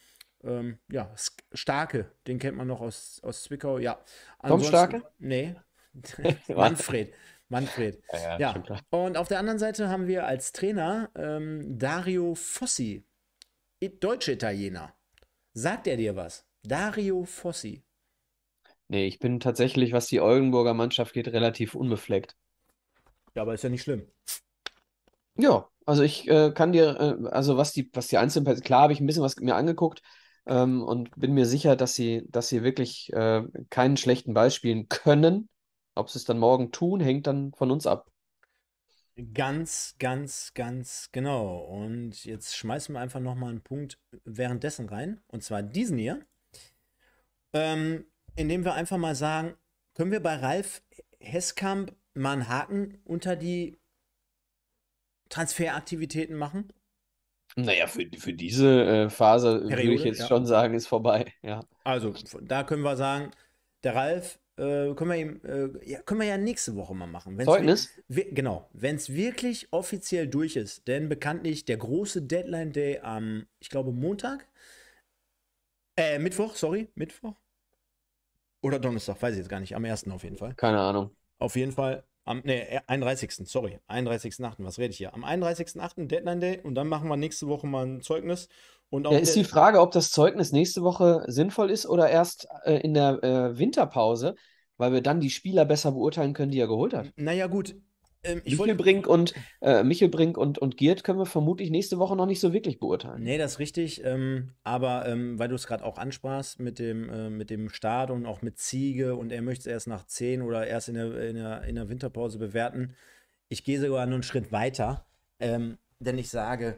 ähm, ja, Starke, den kennt man noch aus, aus Zwickau. Ja. Tom Starke? Nee. Manfred. Manfred. Ja, ja, ja. Und auf der anderen Seite haben wir als Trainer ähm, Dario Fossi, deutsche Italiener. Sagt er dir was? Dario Fossi. Nee, ich bin tatsächlich, was die Oldenburger Mannschaft geht, relativ unbefleckt. Ja, aber ist ja nicht schlimm. Ja, also ich äh, kann dir, äh, also was die, was die einzelnen, klar habe ich ein bisschen was mir angeguckt ähm, und bin mir sicher, dass sie, dass sie wirklich äh, keinen schlechten Ball spielen können. Ob sie es dann morgen tun, hängt dann von uns ab. Ganz, ganz, ganz genau. Und jetzt schmeißen wir einfach nochmal einen Punkt währenddessen rein. Und zwar diesen hier. Ähm, indem wir einfach mal sagen, können wir bei Ralf Hesskamp mal einen Haken unter die Transferaktivitäten machen? Naja, für, für diese äh, Phase äh, Periode, würde ich jetzt ja. schon sagen, ist vorbei. Ja. Also, da können wir sagen, der Ralf äh, können, wir äh, ja, können wir ja nächste Woche mal machen. Wenn's Zeugnis? Wir, genau, wenn es wirklich offiziell durch ist, denn bekanntlich der große Deadline Day am, ich glaube, Montag. Äh, Mittwoch, sorry, Mittwoch. Oder Donnerstag, weiß ich jetzt gar nicht. Am 1. auf jeden Fall. Keine Ahnung. Auf jeden Fall am nee, 31. Sorry, 31.8. Was rede ich hier? Am 31.8. Deadline Day und dann machen wir nächste Woche mal ein Zeugnis. Und ja, ist die Frage, ob das Zeugnis nächste Woche sinnvoll ist oder erst äh, in der äh, Winterpause, weil wir dann die Spieler besser beurteilen können, die er geholt hat. Naja, gut. Ähm, ich Michel, Brink und, äh, Michel Brink und, und Giert können wir vermutlich nächste Woche noch nicht so wirklich beurteilen. Nee, das ist richtig. Ähm, aber ähm, weil du es gerade auch ansprachst mit dem, äh, mit dem Start und auch mit Ziege und er möchte es erst nach 10 oder erst in der, in der, in der Winterpause bewerten. Ich gehe sogar nur einen Schritt weiter, ähm, denn ich sage,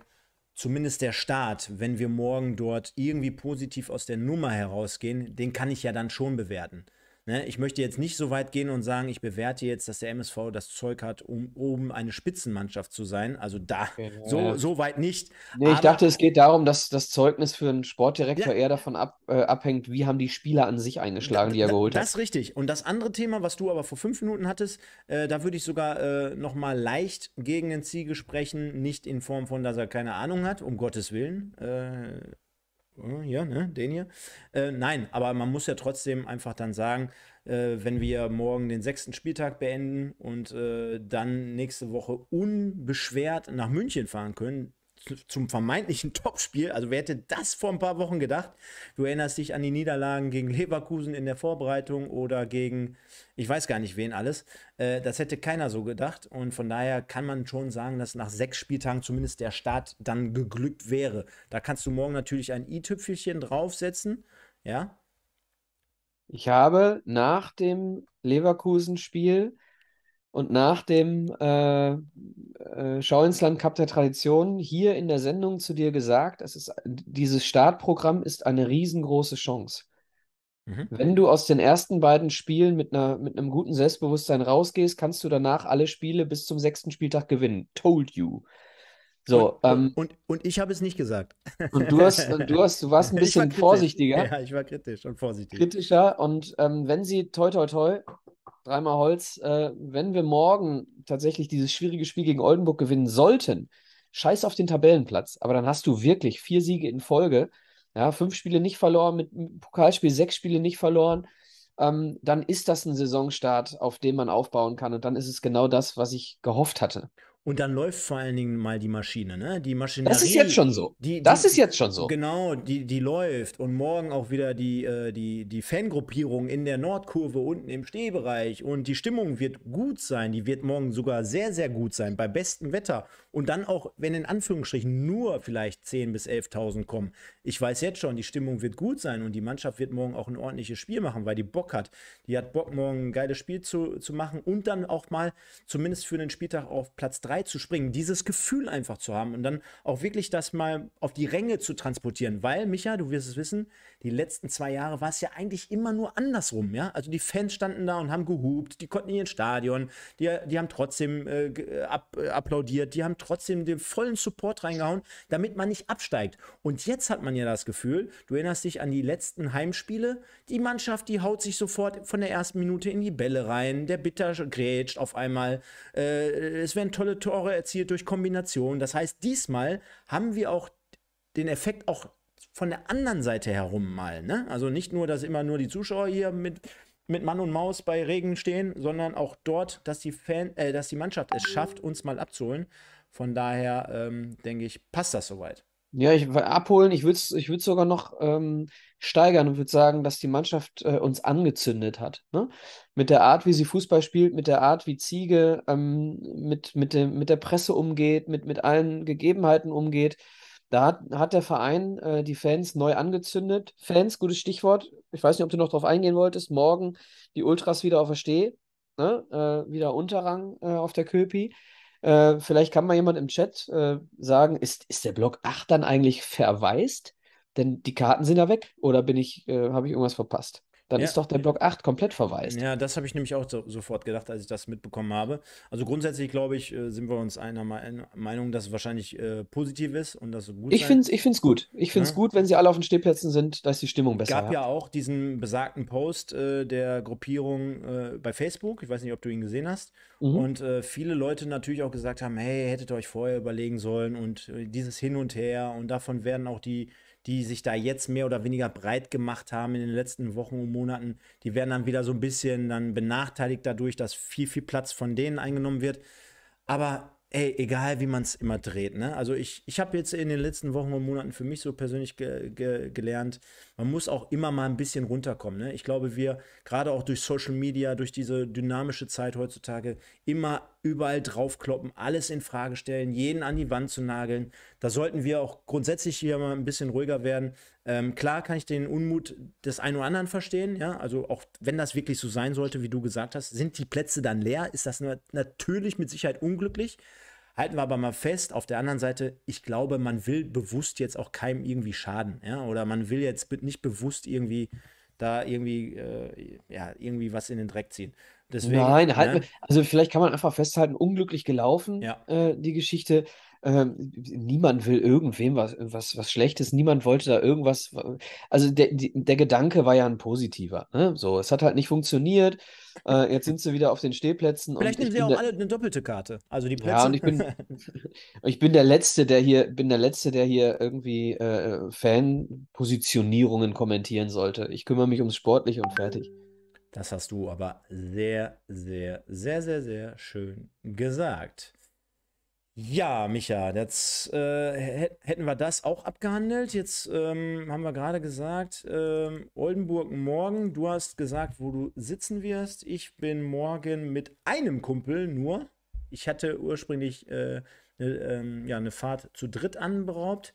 zumindest der Start, wenn wir morgen dort irgendwie positiv aus der Nummer herausgehen, den kann ich ja dann schon bewerten. Ne? Ich möchte jetzt nicht so weit gehen und sagen, ich bewerte jetzt, dass der MSV das Zeug hat, um oben eine Spitzenmannschaft zu sein. Also da, genau. so, so weit nicht. Nee, ich dachte, es geht darum, dass das Zeugnis für einen Sportdirektor ja, eher davon ab, äh, abhängt, wie haben die Spieler an sich eingeschlagen, da, die er geholt das hat. Das ist richtig. Und das andere Thema, was du aber vor fünf Minuten hattest, äh, da würde ich sogar äh, nochmal leicht gegen den Ziege sprechen. Nicht in Form von, dass er keine Ahnung hat, um Gottes Willen. Äh, hm, ja, ne, den hier. Äh, nein, aber man muss ja trotzdem einfach dann sagen, äh, wenn wir morgen den sechsten Spieltag beenden und äh, dann nächste Woche unbeschwert nach München fahren können, zum vermeintlichen Topspiel. Also wer hätte das vor ein paar Wochen gedacht? Du erinnerst dich an die Niederlagen gegen Leverkusen in der Vorbereitung oder gegen, ich weiß gar nicht wen alles. Äh, das hätte keiner so gedacht. Und von daher kann man schon sagen, dass nach sechs Spieltagen zumindest der Start dann geglückt wäre. Da kannst du morgen natürlich ein i-Tüpfelchen draufsetzen. Ja. Ich habe nach dem Leverkusen-Spiel und nach dem äh, äh Schau ins Land Cup der Tradition hier in der Sendung zu dir gesagt, es ist, dieses Startprogramm ist eine riesengroße Chance. Mhm. Wenn du aus den ersten beiden Spielen mit, einer, mit einem guten Selbstbewusstsein rausgehst, kannst du danach alle Spiele bis zum sechsten Spieltag gewinnen. Told you. So, und, ähm, und, und, ich habe es nicht gesagt. Und du, hast, und du, hast, du warst ein bisschen vorsichtiger. Ja, ich war kritisch und vorsichtig. Kritischer. Und ähm, wenn sie toi toi toi dreimal Holz, äh, wenn wir morgen tatsächlich dieses schwierige Spiel gegen Oldenburg gewinnen sollten, scheiß auf den Tabellenplatz, aber dann hast du wirklich vier Siege in Folge, ja, fünf Spiele nicht verloren, mit Pokalspiel sechs Spiele nicht verloren, ähm, dann ist das ein Saisonstart, auf dem man aufbauen kann und dann ist es genau das, was ich gehofft hatte. Und dann läuft vor allen Dingen mal die Maschine, ne? Die Maschinerie. Das ist jetzt schon so. Die, die, das ist jetzt schon so. Genau, die, die läuft. Und morgen auch wieder die, äh, die, die Fangruppierung in der Nordkurve unten im Stehbereich. Und die Stimmung wird gut sein. Die wird morgen sogar sehr, sehr gut sein, bei bestem Wetter. Und dann auch, wenn in Anführungsstrichen nur vielleicht 10.000 bis 11.000 kommen. Ich weiß jetzt schon, die Stimmung wird gut sein und die Mannschaft wird morgen auch ein ordentliches Spiel machen, weil die Bock hat. Die hat Bock, morgen ein geiles Spiel zu, zu machen und dann auch mal zumindest für den Spieltag auf Platz 3 zu springen. Dieses Gefühl einfach zu haben und dann auch wirklich das mal auf die Ränge zu transportieren. Weil, Micha, du wirst es wissen, die letzten zwei Jahre war es ja eigentlich immer nur andersrum. Ja? Also die Fans standen da und haben gehupt, die konnten in ihr Stadion, die, die haben trotzdem äh, äh ab, äh, applaudiert, die haben trotzdem den vollen Support reingehauen, damit man nicht absteigt. Und jetzt hat man ja das Gefühl, du erinnerst dich an die letzten Heimspiele, die Mannschaft, die haut sich sofort von der ersten Minute in die Bälle rein, der Bitter grätscht auf einmal, äh, es werden tolle Tore erzielt durch Kombinationen. Das heißt, diesmal haben wir auch den Effekt auch von der anderen Seite herum mal. Ne? Also nicht nur, dass immer nur die Zuschauer hier mit, mit Mann und Maus bei Regen stehen, sondern auch dort, dass die, Fan, äh, dass die Mannschaft es schafft, uns mal abzuholen. Von daher ähm, denke ich, passt das soweit. Ja, ich abholen, ich würde es ich sogar noch ähm, steigern und würde sagen, dass die Mannschaft äh, uns angezündet hat. Ne? Mit der Art, wie sie Fußball spielt, mit der Art, wie Ziege ähm, mit, mit, dem, mit der Presse umgeht, mit, mit allen Gegebenheiten umgeht. Da hat, hat der Verein äh, die Fans neu angezündet. Fans, gutes Stichwort. Ich weiß nicht, ob du noch drauf eingehen wolltest. Morgen die Ultras wieder auf der Steh, ne? äh, wieder Unterrang äh, auf der Köpi. Äh, vielleicht kann mal jemand im Chat äh, sagen, ist, ist der Block 8 dann eigentlich verwaist? Denn die Karten sind ja weg. Oder bin ich, äh, habe ich irgendwas verpasst? dann ja. ist doch der Block 8 komplett verweist. Ja, das habe ich nämlich auch so, sofort gedacht, als ich das mitbekommen habe. Also grundsätzlich, glaube ich, äh, sind wir uns einer Meinung, dass es wahrscheinlich äh, positiv ist und dass es gut Ich finde es ich find's gut. Ich finde es ja. gut, wenn sie alle auf den Stehplätzen sind, dass die Stimmung besser ist. Es gab hat. ja auch diesen besagten Post äh, der Gruppierung äh, bei Facebook. Ich weiß nicht, ob du ihn gesehen hast. Mhm. Und äh, viele Leute natürlich auch gesagt haben, hey, hättet ihr euch vorher überlegen sollen und äh, dieses Hin und Her und davon werden auch die die sich da jetzt mehr oder weniger breit gemacht haben in den letzten Wochen und Monaten, die werden dann wieder so ein bisschen dann benachteiligt dadurch, dass viel, viel Platz von denen eingenommen wird. Aber ey, egal wie man es immer dreht, ne? Also ich, ich habe jetzt in den letzten Wochen und Monaten für mich so persönlich ge ge gelernt, man muss auch immer mal ein bisschen runterkommen. Ne? Ich glaube, wir gerade auch durch Social Media, durch diese dynamische Zeit heutzutage, immer überall draufkloppen, alles in Frage stellen, jeden an die Wand zu nageln. Da sollten wir auch grundsätzlich hier mal ein bisschen ruhiger werden. Ähm, klar kann ich den Unmut des einen oder anderen verstehen, ja. Also auch wenn das wirklich so sein sollte, wie du gesagt hast, sind die Plätze dann leer, ist das natürlich mit Sicherheit unglücklich. Halten wir aber mal fest, auf der anderen Seite, ich glaube, man will bewusst jetzt auch keinem irgendwie schaden, ja, oder man will jetzt nicht bewusst irgendwie da irgendwie, äh, ja, irgendwie was in den Dreck ziehen. Deswegen, Nein, halt, ne? also vielleicht kann man einfach festhalten, unglücklich gelaufen, ja. äh, die Geschichte. Ähm, niemand will irgendwem was, was, was Schlechtes, niemand wollte da irgendwas. Also der, der Gedanke war ja ein positiver. Ne? So, es hat halt nicht funktioniert. Äh, jetzt sind sie wieder auf den Stehplätzen. Vielleicht nehmen sie auch alle eine doppelte Karte. Also die Plätze. Ja, und ich bin, ich bin der Letzte, der hier, bin der Letzte, der hier irgendwie äh, Fanpositionierungen kommentieren sollte. Ich kümmere mich ums Sportliche und fertig. Das hast du aber sehr, sehr, sehr, sehr, sehr schön gesagt. Ja, Micha, jetzt äh, hätten wir das auch abgehandelt. Jetzt ähm, haben wir gerade gesagt, ähm, Oldenburg morgen. Du hast gesagt, wo du sitzen wirst. Ich bin morgen mit einem Kumpel nur. Ich hatte ursprünglich äh, ne, ähm, ja, eine Fahrt zu dritt anberaubt.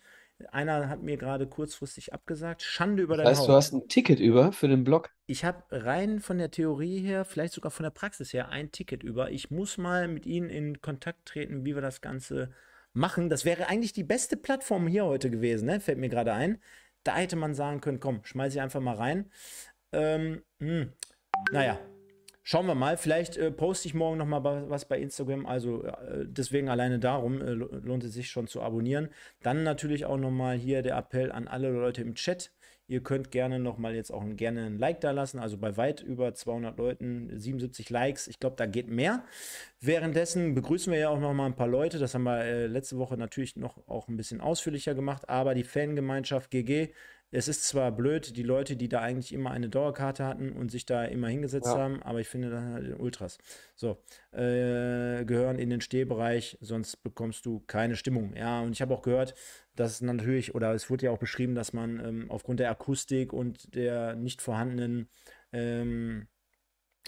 Einer hat mir gerade kurzfristig abgesagt. Schande über das dein heißt, Haupt. du hast ein Ticket über für den Blog? Ich habe rein von der Theorie her, vielleicht sogar von der Praxis her, ein Ticket über. Ich muss mal mit Ihnen in Kontakt treten, wie wir das Ganze machen. Das wäre eigentlich die beste Plattform hier heute gewesen, ne? fällt mir gerade ein. Da hätte man sagen können, komm, schmeiß ich einfach mal rein. Ähm, mh. Hm. naja, schauen wir mal. Vielleicht äh, poste ich morgen nochmal was bei Instagram. Also äh, deswegen alleine darum äh, lohnt es sich schon zu abonnieren. Dann natürlich auch nochmal hier der Appell an alle Leute im Chat. Ihr könnt gerne nochmal jetzt auch ein, gerne ein Like da lassen. Also bei weit über 200 Leuten, 77 Likes. Ich glaube, da geht mehr. Währenddessen begrüßen wir ja auch nochmal ein paar Leute. Das haben wir äh, letzte Woche natürlich noch auch ein bisschen ausführlicher gemacht. Aber die Fangemeinschaft GG es ist zwar blöd, die Leute, die da eigentlich immer eine Dauerkarte hatten und sich da immer hingesetzt ja. haben, aber ich finde dann halt Ultras. So, äh, gehören in den Stehbereich, sonst bekommst du keine Stimmung. Ja, und ich habe auch gehört, dass natürlich, oder es wurde ja auch beschrieben, dass man ähm, aufgrund der Akustik und der nicht vorhandenen ähm,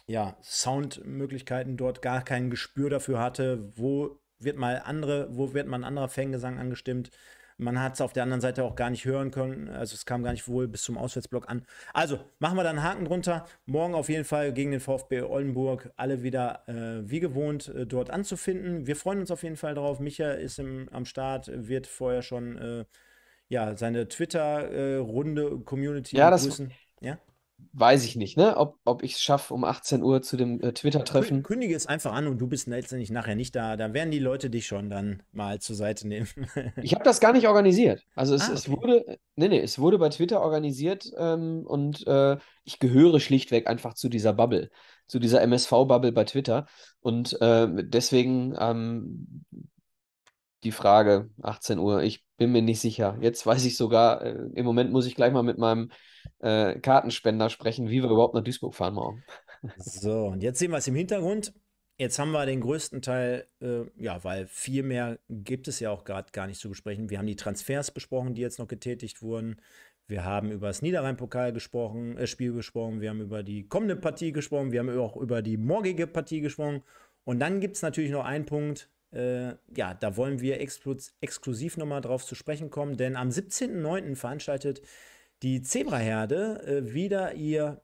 ja, Soundmöglichkeiten dort gar kein Gespür dafür hatte, wo wird mal andere, wo wird mal ein anderer Fangesang angestimmt man hat es auf der anderen Seite auch gar nicht hören können. Also es kam gar nicht wohl bis zum Auswärtsblock an. Also machen wir dann einen Haken drunter. Morgen auf jeden Fall gegen den VfB Oldenburg alle wieder äh, wie gewohnt äh, dort anzufinden. Wir freuen uns auf jeden Fall drauf. Micha ist im, am Start, wird vorher schon äh, ja, seine Twitter-Runde, äh, Community ja, begrüßen. Das, ja? weiß ich nicht, ne? ob, ob ich es schaffe, um 18 Uhr zu dem äh, Twitter-Treffen. Kündige es einfach an und du bist letztendlich nachher nicht da. Da werden die Leute dich schon dann mal zur Seite nehmen. ich habe das gar nicht organisiert. Also es, ah, okay. es, wurde, nee, nee, es wurde bei Twitter organisiert ähm, und äh, ich gehöre schlichtweg einfach zu dieser Bubble, zu dieser MSV-Bubble bei Twitter. Und äh, deswegen ähm, die Frage, 18 Uhr, ich bin mir nicht sicher. Jetzt weiß ich sogar, äh, im Moment muss ich gleich mal mit meinem äh, Kartenspender sprechen, wie wir überhaupt nach Duisburg fahren morgen. So, und jetzt sehen wir es im Hintergrund. Jetzt haben wir den größten Teil, äh, ja, weil viel mehr gibt es ja auch gerade gar nicht zu besprechen. Wir haben die Transfers besprochen, die jetzt noch getätigt wurden. Wir haben über das Niederrhein-Pokal gesprochen, äh, Spiel gesprochen. Wir haben über die kommende Partie gesprochen. Wir haben auch über die morgige Partie gesprochen. Und dann gibt es natürlich noch einen Punkt, äh, ja, da wollen wir exklusiv nochmal drauf zu sprechen kommen, denn am 17.09. veranstaltet die Zebraherde äh, wieder ihr.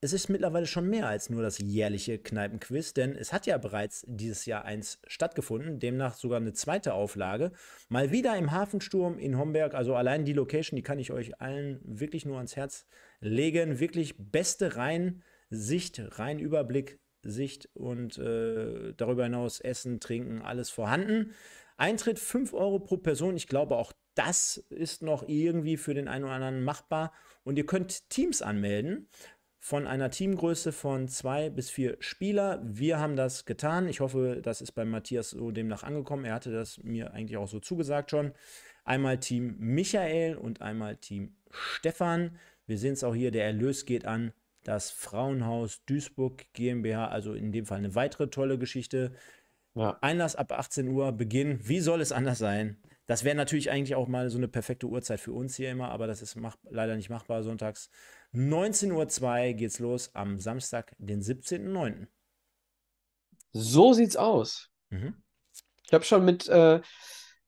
Es ist mittlerweile schon mehr als nur das jährliche Kneipenquiz, denn es hat ja bereits dieses Jahr eins stattgefunden, demnach sogar eine zweite Auflage. Mal wieder im Hafensturm in Homberg, also allein die Location, die kann ich euch allen wirklich nur ans Herz legen. Wirklich beste Reinsicht, rein Sicht und äh, darüber hinaus Essen, Trinken, alles vorhanden. Eintritt 5 Euro pro Person. Ich glaube, auch das ist noch irgendwie für den einen oder anderen machbar. Und ihr könnt Teams anmelden von einer Teamgröße von zwei bis vier Spieler. Wir haben das getan. Ich hoffe, das ist bei Matthias so demnach angekommen. Er hatte das mir eigentlich auch so zugesagt schon. Einmal Team Michael und einmal Team Stefan. Wir sehen es auch hier, der Erlös geht an das Frauenhaus Duisburg GmbH, also in dem Fall eine weitere tolle Geschichte. Ja. Einlass ab 18 Uhr, Beginn. Wie soll es anders sein? Das wäre natürlich eigentlich auch mal so eine perfekte Uhrzeit für uns hier immer, aber das ist leider nicht machbar sonntags. 19.02 Uhr geht's los am Samstag, den 17.09. So sieht's aus. Mhm. Ich habe schon mit, äh,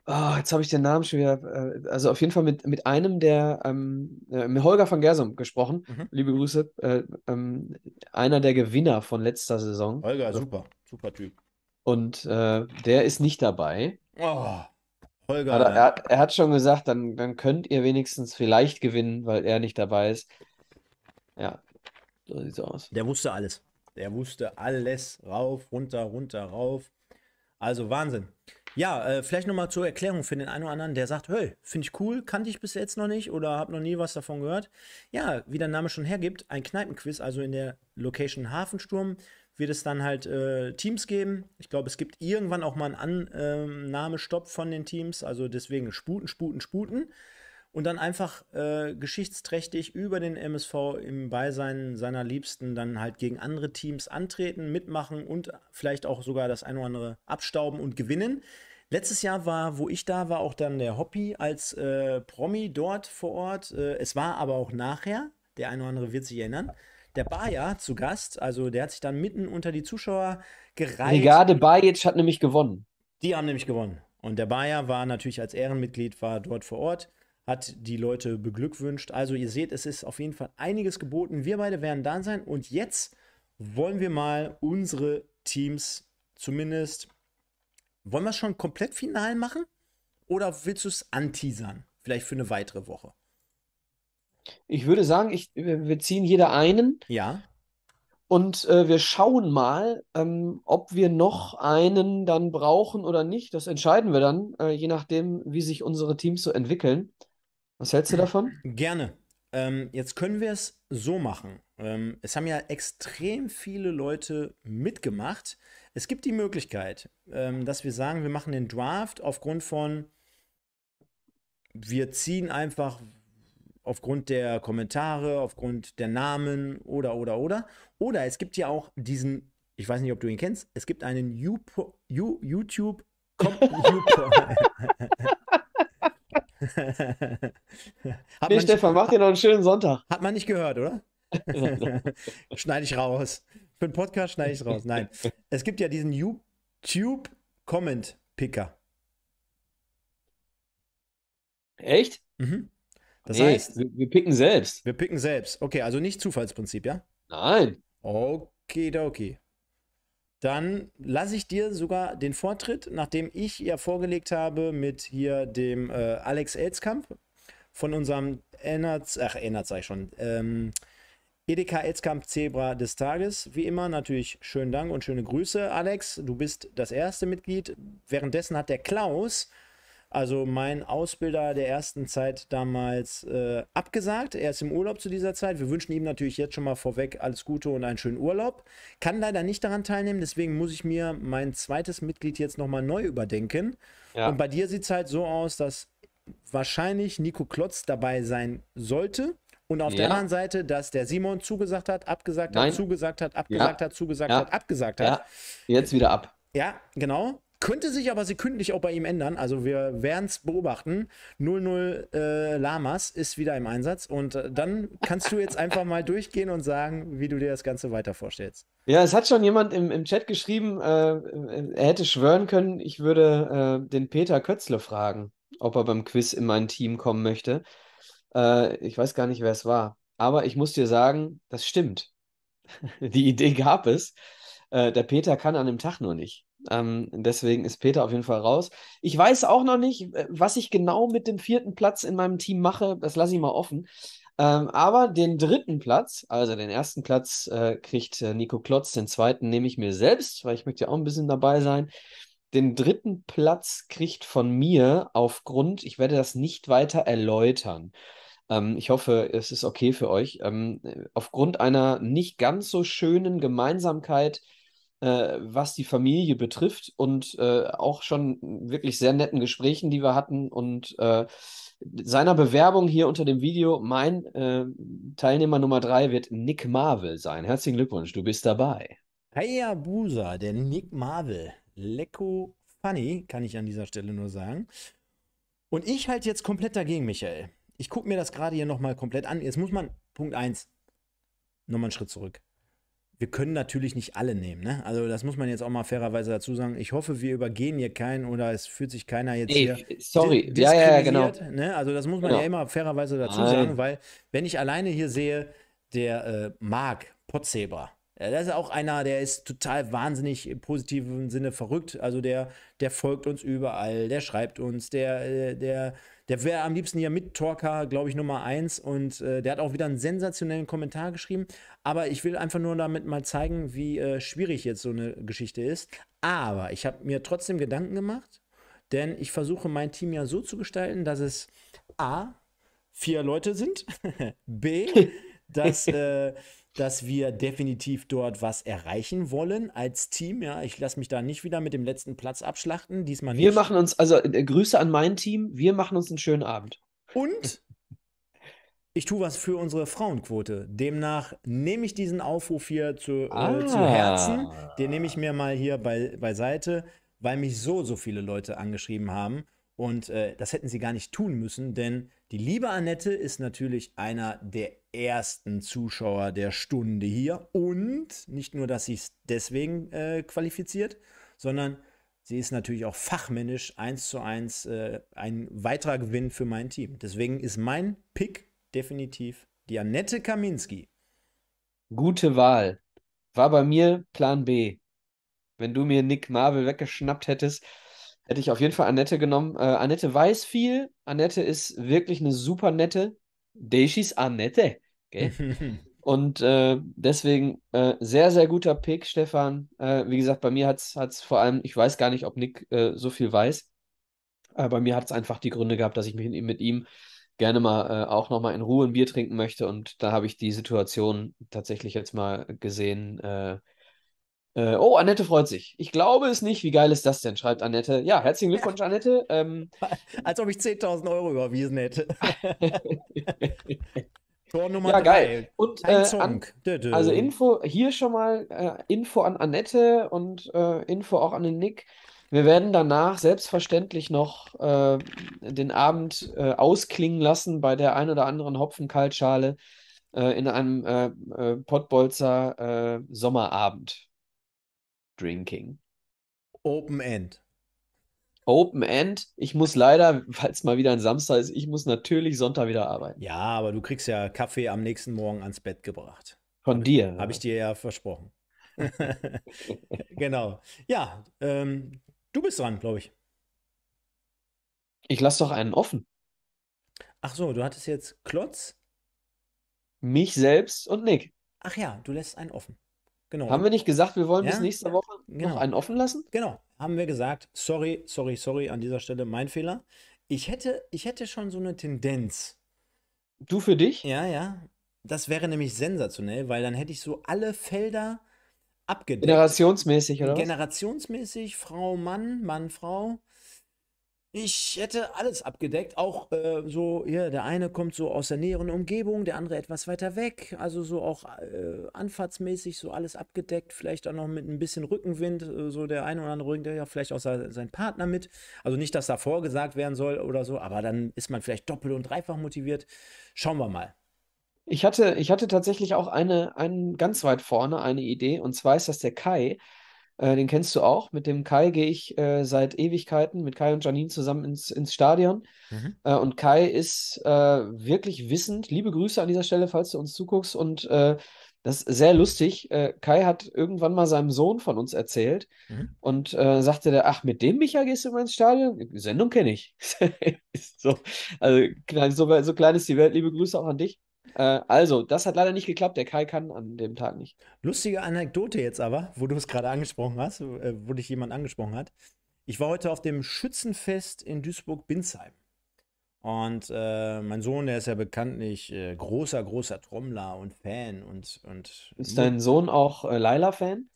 oh, jetzt habe ich den Namen schon wieder, äh, also auf jeden Fall mit, mit einem der, ähm, äh, mit Holger von Gersum gesprochen. Mhm. Liebe Grüße. Äh, ähm, einer der Gewinner von letzter Saison. Holger, super, super Typ. Und äh, der ist nicht dabei. Oh. Voll Er, er, hat schon gesagt, dann, dann könnt ihr wenigstens vielleicht gewinnen, weil er nicht dabei ist. Ja, so sieht's aus. Der wusste alles. Der wusste alles. Rauf, runter, runter, rauf. Also Wahnsinn. Ja, äh, vielleicht nochmal zur Erklärung für den einen oder anderen, der sagt, hey, finde ich cool, kannte ich bis jetzt noch nicht oder habe noch nie was davon gehört. Ja, wie der Name schon hergibt, ein Kneipenquiz, also in der Location Hafensturm wird es dann halt äh, Teams geben. Ich glaube, es gibt irgendwann auch mal einen Annahmestopp ähm, von den Teams, also deswegen Sputen, Sputen, Sputen und dann einfach äh, geschichtsträchtig über den MSV im Beisein seiner Liebsten dann halt gegen andere Teams antreten, mitmachen und vielleicht auch sogar das ein oder andere abstauben und gewinnen. Letztes Jahr war, wo ich da war, auch dann der Hobby als äh, Promi dort vor Ort. Äh, es war aber auch nachher, der eine oder andere wird sich erinnern. Der Bayer zu Gast, also der hat sich dann mitten unter die Zuschauer gereiht. Brigade Bayer hat nämlich gewonnen. Die haben nämlich gewonnen. Und der Bayer war natürlich als Ehrenmitglied, war dort vor Ort hat die Leute beglückwünscht. Also ihr seht, es ist auf jeden Fall einiges geboten. Wir beide werden da sein und jetzt wollen wir mal unsere Teams zumindest, wollen wir es schon komplett final machen oder willst du es anteasern? Vielleicht für eine weitere Woche. Ich würde sagen, ich, wir ziehen jeder einen. Ja. Und äh, wir schauen mal, ähm, ob wir noch einen dann brauchen oder nicht. Das entscheiden wir dann, äh, je nachdem, wie sich unsere Teams so entwickeln. Was hältst du davon? Gerne. Ähm, jetzt können wir es so machen. Ähm, es haben ja extrem viele Leute mitgemacht. Es gibt die Möglichkeit, ähm, dass wir sagen, wir machen den Draft aufgrund von, wir ziehen einfach aufgrund der Kommentare, aufgrund der Namen oder, oder, oder. Oder es gibt ja auch diesen, ich weiß nicht, ob du ihn kennst, es gibt einen YouTube. YouTube nee, Stefan, mach dir noch einen schönen Sonntag. Hat man nicht gehört, oder? schneide ich raus. Für den Podcast schneide ich raus. Nein. Es gibt ja diesen YouTube-Comment-Picker. Echt? Mhm. Das nee, heißt. Wir, wir, picken selbst. Wir picken selbst. Okay, also nicht Zufallsprinzip, ja? Nein. Okay, okay dann lasse ich dir sogar den Vortritt, nachdem ich ja vorgelegt habe mit hier dem äh, Alex Elzkamp von unserem Enerz, ach Enerz sag ich schon, ähm, Edeka Elzkamp Zebra des Tages. Wie immer natürlich schönen Dank und schöne Grüße, Alex. Du bist das erste Mitglied. Währenddessen hat der Klaus also mein Ausbilder der ersten Zeit damals äh, abgesagt. Er ist im Urlaub zu dieser Zeit. Wir wünschen ihm natürlich jetzt schon mal vorweg alles Gute und einen schönen Urlaub. Kann leider nicht daran teilnehmen, deswegen muss ich mir mein zweites Mitglied jetzt nochmal neu überdenken. Ja. Und bei dir sieht es halt so aus, dass wahrscheinlich Nico Klotz dabei sein sollte. Und auf ja. der anderen Seite, dass der Simon zugesagt hat, abgesagt Nein. hat, zugesagt hat, abgesagt ja. hat, zugesagt hat, abgesagt hat. Jetzt wieder ab. Ja, genau. Könnte sich aber sekündlich auch bei ihm ändern. Also wir werden es beobachten. 00 äh, Lamas ist wieder im Einsatz. Und äh, dann kannst du jetzt einfach mal durchgehen und sagen, wie du dir das Ganze weiter vorstellst. Ja, es hat schon jemand im, im Chat geschrieben, äh, er hätte schwören können, ich würde äh, den Peter Kötzle fragen, ob er beim Quiz in mein Team kommen möchte. Äh, ich weiß gar nicht, wer es war. Aber ich muss dir sagen, das stimmt. Die Idee gab es. Äh, der Peter kann an dem Tag nur nicht. Ähm, deswegen ist Peter auf jeden Fall raus. Ich weiß auch noch nicht, äh, was ich genau mit dem vierten Platz in meinem Team mache. Das lasse ich mal offen. Ähm, aber den dritten Platz, also den ersten Platz, äh, kriegt äh, Nico Klotz. Den zweiten nehme ich mir selbst, weil ich möchte ja auch ein bisschen dabei sein. Den dritten Platz kriegt von mir aufgrund, ich werde das nicht weiter erläutern. Ähm, ich hoffe, es ist okay für euch. Ähm, aufgrund einer nicht ganz so schönen Gemeinsamkeit äh, was die Familie betrifft und äh, auch schon wirklich sehr netten Gesprächen, die wir hatten und äh, seiner Bewerbung hier unter dem Video, mein äh, Teilnehmer Nummer drei wird Nick Marvel sein. Herzlichen Glückwunsch, du bist dabei. Hayabusa, der Nick Marvel. Lecko funny, kann ich an dieser Stelle nur sagen. Und ich halt jetzt komplett dagegen, Michael. Ich gucke mir das gerade hier nochmal komplett an. Jetzt muss man, Punkt 1, nochmal einen Schritt zurück wir können natürlich nicht alle nehmen. Ne? Also das muss man jetzt auch mal fairerweise dazu sagen. Ich hoffe, wir übergehen hier keinen oder es fühlt sich keiner jetzt nee, hier äh, sorry, ja, ja, ja, genau. Ne? Also das muss man genau. ja immer fairerweise dazu Nein. sagen, weil wenn ich alleine hier sehe, der äh, Marc Potzebra, äh, das ist auch einer, der ist total wahnsinnig im positiven Sinne verrückt. Also der, der folgt uns überall, der schreibt uns, der, äh, der, der wäre am liebsten hier mit Torka, glaube ich, Nummer eins. Und äh, der hat auch wieder einen sensationellen Kommentar geschrieben. Aber ich will einfach nur damit mal zeigen, wie äh, schwierig jetzt so eine Geschichte ist. Aber ich habe mir trotzdem Gedanken gemacht, denn ich versuche mein Team ja so zu gestalten, dass es A, vier Leute sind, B, dass äh, dass wir definitiv dort was erreichen wollen als Team. Ja, ich lasse mich da nicht wieder mit dem letzten Platz abschlachten. Diesmal nicht. Wir machen uns, also äh, Grüße an mein Team, wir machen uns einen schönen Abend. Und ich tue was für unsere Frauenquote. Demnach nehme ich diesen Aufruf hier zu, äh, ah. äh, zu Herzen. Den nehme ich mir mal hier bei, beiseite, weil mich so, so viele Leute angeschrieben haben. Und äh, das hätten sie gar nicht tun müssen, denn die liebe Annette ist natürlich einer der ersten Zuschauer der Stunde hier. Und nicht nur, dass sie es deswegen äh, qualifiziert, sondern sie ist natürlich auch fachmännisch eins zu eins äh, ein weiterer Gewinn für mein Team. Deswegen ist mein Pick definitiv die Annette Kaminski. Gute Wahl. War bei mir Plan B. Wenn du mir Nick Marvel weggeschnappt hättest, hätte ich auf jeden Fall Annette genommen. Äh, Annette weiß viel. Annette ist wirklich eine super nette. Deschis Annette. Und äh, deswegen äh, sehr, sehr guter Pick, Stefan. Äh, wie gesagt, bei mir hat es vor allem, ich weiß gar nicht, ob Nick äh, so viel weiß, aber bei mir hat es einfach die Gründe gehabt, dass ich mich mit ihm gerne mal äh, auch nochmal in Ruhe ein Bier trinken möchte. Und da habe ich die Situation tatsächlich jetzt mal gesehen, äh, äh, oh, Annette freut sich. Ich glaube es nicht. Wie geil ist das denn? Schreibt Annette. Ja, herzlichen Glückwunsch, Annette. Ähm, Als ob ich 10.000 Euro überwiesen hätte. Tor Nummer ja, drei. geil. Und äh, an, also Info hier schon mal äh, Info an Annette und äh, Info auch an den Nick. Wir werden danach selbstverständlich noch äh, den Abend äh, ausklingen lassen bei der ein oder anderen Hopfenkaltschale äh, in einem äh, Pottbolzer Sommerabend. Drinking. Open End. Open End. Ich muss leider, falls mal wieder ein Samstag ist, ich muss natürlich Sonntag wieder arbeiten. Ja, aber du kriegst ja Kaffee am nächsten Morgen ans Bett gebracht. Von hab dir. Habe ich dir ja versprochen. genau. Ja, ähm, du bist dran, glaube ich. Ich lasse doch einen offen. Ach so, du hattest jetzt Klotz. Mich selbst und Nick. Ach ja, du lässt einen offen. Genau. Haben wir nicht gesagt, wir wollen ja? bis nächste Woche genau. noch einen offen lassen? Genau, haben wir gesagt, sorry, sorry, sorry, an dieser Stelle mein Fehler. Ich hätte, ich hätte schon so eine Tendenz. Du für dich? Ja, ja. Das wäre nämlich sensationell, weil dann hätte ich so alle Felder abgedeckt. Generationsmäßig, oder? Generationsmäßig, Frau, Mann, Mann, Frau. Ich hätte alles abgedeckt, auch äh, so, ja, der eine kommt so aus der näheren Umgebung, der andere etwas weiter weg, also so auch äh, anfahrtsmäßig so alles abgedeckt, vielleicht auch noch mit ein bisschen Rückenwind, äh, so der eine oder andere der ja vielleicht auch sein, sein Partner mit, also nicht, dass da vorgesagt werden soll oder so, aber dann ist man vielleicht doppelt und dreifach motiviert. Schauen wir mal. Ich hatte, ich hatte tatsächlich auch eine, einen ganz weit vorne eine Idee, und zwar ist das der Kai, äh, den kennst du auch. Mit dem Kai gehe ich äh, seit Ewigkeiten mit Kai und Janine zusammen ins, ins Stadion. Mhm. Äh, und Kai ist äh, wirklich wissend. Liebe Grüße an dieser Stelle, falls du uns zuguckst. Und äh, das ist sehr lustig. Kai hat irgendwann mal seinem Sohn von uns erzählt mhm. und äh, sagte der, ach, mit dem Micha gehst du mal ins Stadion? Sendung kenne ich. so, also so, so klein ist die Welt. Liebe Grüße auch an dich. Äh, also, das hat leider nicht geklappt. Der Kai kann an dem Tag nicht. Lustige Anekdote jetzt aber, wo du es gerade angesprochen hast, äh, wo dich jemand angesprochen hat. Ich war heute auf dem Schützenfest in Duisburg-Binsheim. Und äh, mein Sohn, der ist ja bekanntlich äh, großer, großer Trommler und Fan und. und ist dein Sohn auch äh, Laila-Fan?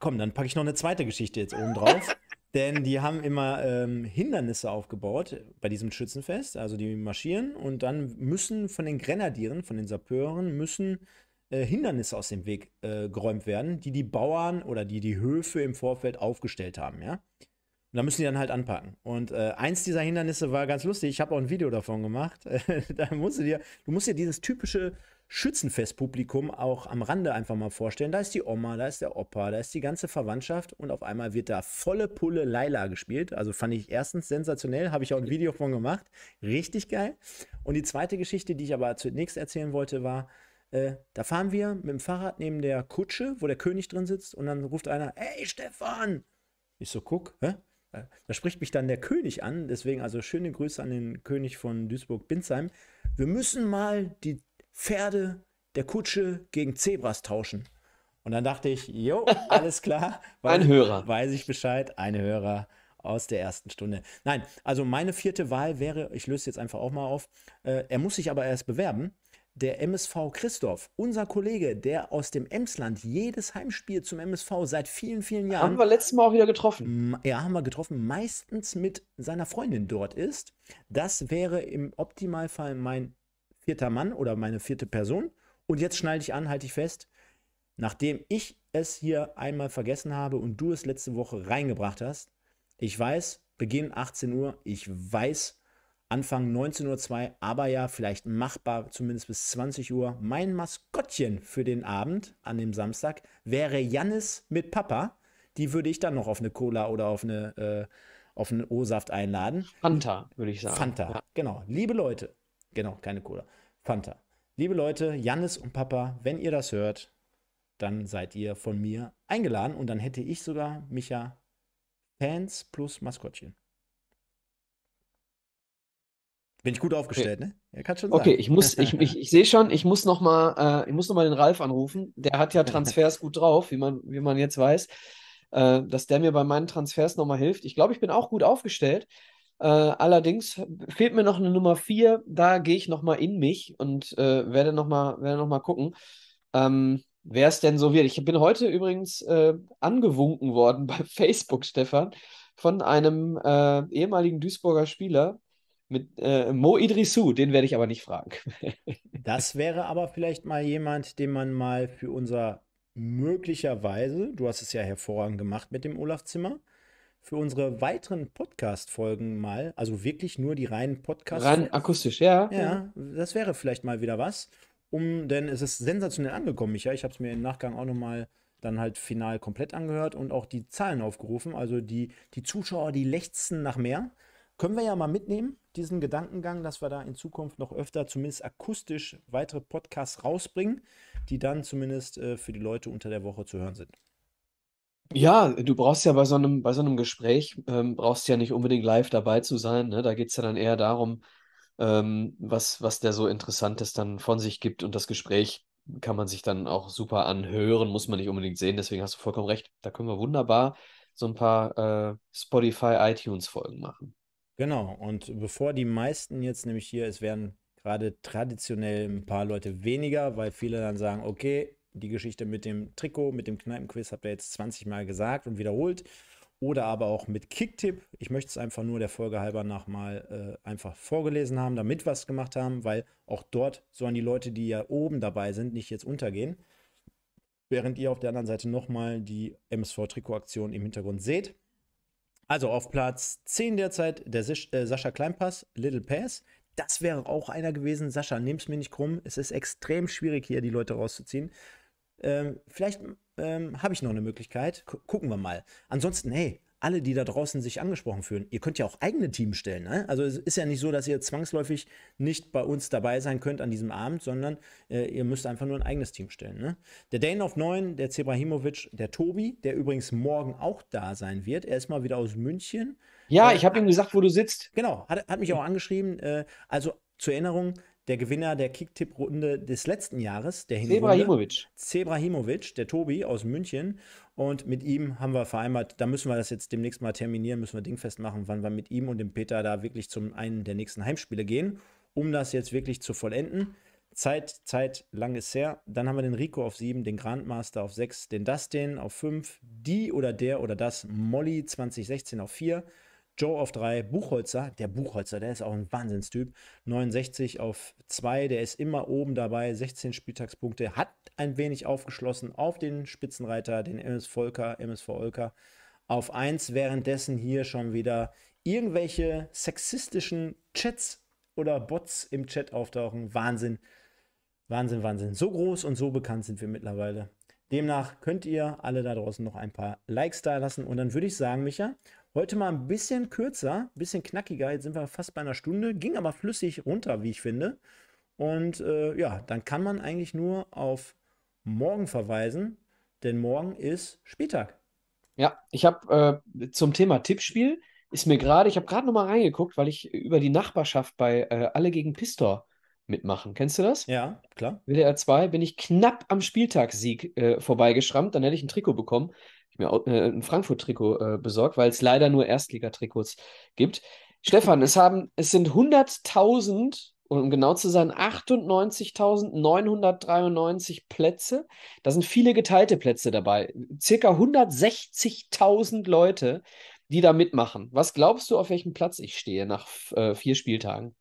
Komm, dann packe ich noch eine zweite Geschichte jetzt oben drauf. Denn die haben immer ähm, Hindernisse aufgebaut bei diesem Schützenfest. Also die marschieren und dann müssen von den Grenadieren, von den Sapeuren, müssen äh, Hindernisse aus dem Weg äh, geräumt werden, die die Bauern oder die die Höfe im Vorfeld aufgestellt haben, ja. Und da müssen die dann halt anpacken. Und äh, eins dieser Hindernisse war ganz lustig. Ich habe auch ein Video davon gemacht. da musst du dir, du musst dir dieses typische Schützenfestpublikum auch am Rande einfach mal vorstellen. Da ist die Oma, da ist der Opa, da ist die ganze Verwandtschaft und auf einmal wird da volle Pulle Laila gespielt. Also fand ich erstens sensationell, habe ich auch ein Video von gemacht. Richtig geil. Und die zweite Geschichte, die ich aber zunächst erzählen wollte, war, äh, da fahren wir mit dem Fahrrad neben der Kutsche, wo der König drin sitzt und dann ruft einer, hey Stefan! Ich so, guck, hä? Äh, da spricht mich dann der König an, deswegen also schöne Grüße an den König von Duisburg-Binsheim. Wir müssen mal die Pferde der Kutsche gegen Zebras tauschen. Und dann dachte ich, jo, alles klar. Ein Hörer. Weiß ich Bescheid, ein Hörer aus der ersten Stunde. Nein, also meine vierte Wahl wäre, ich löse jetzt einfach auch mal auf, äh, er muss sich aber erst bewerben. Der MSV Christoph, unser Kollege, der aus dem Emsland jedes Heimspiel zum MSV seit vielen, vielen Jahren. Haben wir letztes Mal auch wieder getroffen. Ja, haben wir getroffen, meistens mit seiner Freundin dort ist. Das wäre im Optimalfall mein vierter Mann oder meine vierte Person. Und jetzt schneide ich an, halte ich fest, nachdem ich es hier einmal vergessen habe und du es letzte Woche reingebracht hast. Ich weiß, Beginn 18 Uhr, ich weiß, Anfang 19.02 Uhr, aber ja, vielleicht machbar zumindest bis 20 Uhr. Mein Maskottchen für den Abend an dem Samstag wäre Jannis mit Papa. Die würde ich dann noch auf eine Cola oder auf eine äh, auf einen O-Saft einladen. Fanta, würde ich sagen. Fanta, ja. genau. Liebe Leute, genau, keine Cola. Fanta. Liebe Leute, Jannis und Papa, wenn ihr das hört, dann seid ihr von mir eingeladen und dann hätte ich sogar Micha Fans plus Maskottchen. Bin ich gut aufgestellt, okay. ne? Er kann schon Okay, sagen. ich muss, ich, ich, ich sehe schon, ich muss nochmal, äh, ich muss noch mal den Ralf anrufen. Der hat ja Transfers gut drauf, wie man, wie man jetzt weiß, äh, dass der mir bei meinen Transfers nochmal hilft. Ich glaube, ich bin auch gut aufgestellt. Äh, allerdings fehlt mir noch eine Nummer 4, da gehe ich nochmal in mich und äh, werde nochmal noch, gucken, ähm, wer es denn so wird. Ich bin heute übrigens äh, angewunken worden bei Facebook, Stefan, von einem äh, ehemaligen Duisburger Spieler, mit äh, Mo Idrisu, den werde ich aber nicht fragen. das wäre aber vielleicht mal jemand, den man mal für unser möglicherweise, du hast es ja hervorragend gemacht mit dem Olaf Zimmer, für unsere weiteren Podcast-Folgen mal, also wirklich nur die reinen Podcasts. Rein akustisch, ja. Ja, das wäre vielleicht mal wieder was. Um, denn es ist sensationell angekommen, Micha. Ich habe es mir im Nachgang auch nochmal dann halt final komplett angehört und auch die Zahlen aufgerufen. Also die, die Zuschauer, die lechzen nach mehr. Können wir ja mal mitnehmen, diesen Gedankengang, dass wir da in Zukunft noch öfter zumindest akustisch weitere Podcasts rausbringen, die dann zumindest äh, für die Leute unter der Woche zu hören sind. Ja, du brauchst ja bei so einem, bei so einem Gespräch, ähm, brauchst ja nicht unbedingt live dabei zu sein. Ne? Da geht es ja dann eher darum, ähm, was, was der so Interessantes dann von sich gibt. Und das Gespräch kann man sich dann auch super anhören, muss man nicht unbedingt sehen. Deswegen hast du vollkommen recht. Da können wir wunderbar so ein paar äh, Spotify, iTunes-Folgen machen. Genau. Und bevor die meisten jetzt nämlich hier, es werden gerade traditionell ein paar Leute weniger, weil viele dann sagen, okay, die Geschichte mit dem Trikot, mit dem Kneipenquiz habt ihr jetzt 20 Mal gesagt und wiederholt. Oder aber auch mit Kicktipp. Ich möchte es einfach nur der Folge halber nochmal äh, einfach vorgelesen haben, damit wir es gemacht haben, weil auch dort sollen die Leute, die ja oben dabei sind, nicht jetzt untergehen. Während ihr auf der anderen Seite nochmal die MSV-Trikot-Aktion im Hintergrund seht. Also auf Platz 10 derzeit der Sisch, äh, Sascha Kleinpass, Little Pass. Das wäre auch einer gewesen. Sascha, nimm's mir nicht krumm. Es ist extrem schwierig, hier die Leute rauszuziehen ähm, vielleicht ähm, habe ich noch eine Möglichkeit. K gucken wir mal. Ansonsten, hey, alle, die da draußen sich angesprochen fühlen, ihr könnt ja auch eigene Teams stellen. Ne? Also es ist ja nicht so, dass ihr zwangsläufig nicht bei uns dabei sein könnt an diesem Abend, sondern äh, ihr müsst einfach nur ein eigenes Team stellen. Ne? Der Dane auf 9, der Zebrahimovic, der Tobi, der übrigens morgen auch da sein wird. Er ist mal wieder aus München. Ja, äh, ich habe ihm gesagt, wo du sitzt. Genau, hat, hat mich auch angeschrieben. Äh, also zur Erinnerung, der Gewinner der Kicktipp-Runde des letzten Jahres, der Zebrahimovic. Zebrahimovic, der Tobi aus München. Und mit ihm haben wir vereinbart, da müssen wir das jetzt demnächst mal terminieren, müssen wir dingfest machen, wann wir mit ihm und dem Peter da wirklich zum einen der nächsten Heimspiele gehen, um das jetzt wirklich zu vollenden. Zeit, Zeit, lang ist her. Dann haben wir den Rico auf 7, den Grandmaster auf 6, den Dustin auf 5, die oder der oder das Molly 2016 auf 4, Joe auf 3, Buchholzer, der Buchholzer, der ist auch ein Wahnsinnstyp. 69 auf 2, der ist immer oben dabei, 16 Spieltagspunkte, hat ein wenig aufgeschlossen auf den Spitzenreiter, den MS Volker, MSV Olker. Auf 1 währenddessen hier schon wieder irgendwelche sexistischen Chats oder Bots im Chat auftauchen. Wahnsinn. Wahnsinn, Wahnsinn. So groß und so bekannt sind wir mittlerweile. Demnach könnt ihr alle da draußen noch ein paar Likes da lassen. Und dann würde ich sagen, Micha, heute mal ein bisschen kürzer, ein bisschen knackiger. Jetzt sind wir fast bei einer Stunde, ging aber flüssig runter, wie ich finde. Und äh, ja, dann kann man eigentlich nur auf morgen verweisen, denn morgen ist Spieltag. Ja, ich habe äh, zum Thema Tippspiel ist mir gerade, ich habe gerade nochmal reingeguckt, weil ich über die Nachbarschaft bei äh, Alle gegen Pistor mitmachen. Kennst du das? Ja, klar. WDR 2 bin ich knapp am Spieltagssieg äh, vorbeigeschrammt, dann hätte ich ein Trikot bekommen. Ich mir auch, äh, ein Frankfurt-Trikot äh, besorgt, weil es leider nur Erstligatrikots gibt. Stefan, es, haben, es sind 100.000 und um genau zu sein, 98.993 Plätze. Da sind viele geteilte Plätze dabei. Circa 160.000 Leute, die da mitmachen. Was glaubst du, auf welchem Platz ich stehe nach äh, vier Spieltagen?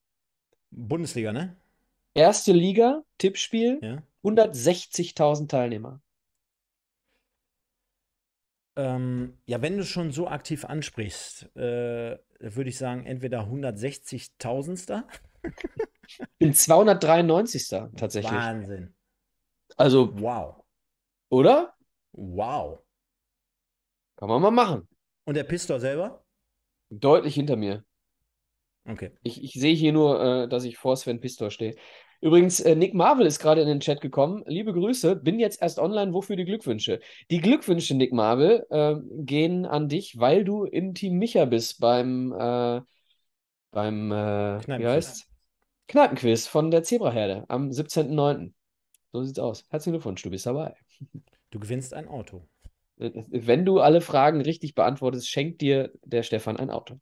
Bundesliga, ne? Erste Liga, Tippspiel, ja. 160.000 Teilnehmer. Ähm, ja, wenn du schon so aktiv ansprichst, äh, würde ich sagen, entweder 160.000. Ich Bin 293. tatsächlich. Wahnsinn. Also. Wow. Oder? Wow. Kann man mal machen. Und der Pistor selber? Deutlich hinter mir. Okay. Ich, ich sehe hier nur, äh, dass ich vor Sven Pistor stehe. Übrigens, äh, Nick Marvel ist gerade in den Chat gekommen. Liebe Grüße, bin jetzt erst online. Wofür die Glückwünsche? Die Glückwünsche, Nick Marvel, äh, gehen an dich, weil du im Team Micha bist beim, äh, beim äh, wie heißt Kneipenquiz von der Zebraherde am 17.09. So sieht's aus. Herzlichen Glückwunsch, du bist dabei. Du gewinnst ein Auto. Äh, äh, wenn du alle Fragen richtig beantwortest, schenkt dir der Stefan ein Auto.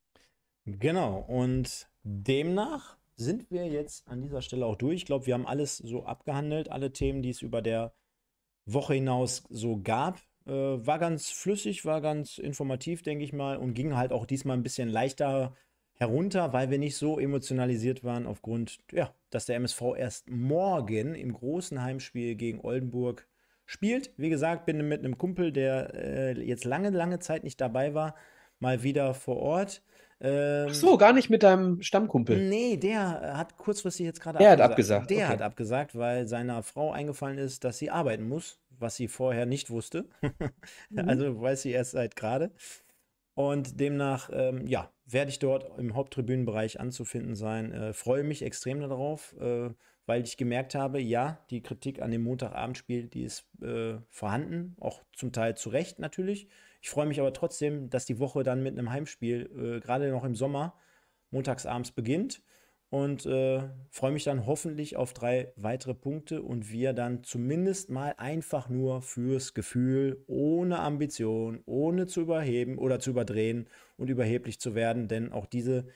Genau, und demnach sind wir jetzt an dieser Stelle auch durch. Ich glaube, wir haben alles so abgehandelt, alle Themen, die es über der Woche hinaus so gab. Äh, war ganz flüssig, war ganz informativ, denke ich mal, und ging halt auch diesmal ein bisschen leichter herunter, weil wir nicht so emotionalisiert waren aufgrund, ja, dass der MSV erst morgen im großen Heimspiel gegen Oldenburg spielt. Wie gesagt, bin mit einem Kumpel, der äh, jetzt lange, lange Zeit nicht dabei war, mal wieder vor Ort. Ähm, Ach so, gar nicht mit deinem Stammkumpel. Nee, der äh, hat kurzfristig jetzt gerade abgesagt. Der hat abgesagt. Der okay. hat abgesagt, weil seiner Frau eingefallen ist, dass sie arbeiten muss, was sie vorher nicht wusste. mhm. Also weiß sie erst seit gerade. Und demnach, ähm, ja, werde ich dort im Haupttribünenbereich anzufinden sein. Äh, freue mich extrem darauf, äh, weil ich gemerkt habe, ja, die Kritik an dem Montagabendspiel, die ist äh, vorhanden, auch zum Teil zu Recht natürlich. Ich freue mich aber trotzdem, dass die Woche dann mit einem Heimspiel, äh, gerade noch im Sommer, montagsabends beginnt. Und äh, freue mich dann hoffentlich auf drei weitere Punkte und wir dann zumindest mal einfach nur fürs Gefühl, ohne Ambition, ohne zu überheben oder zu überdrehen und überheblich zu werden. Denn auch diese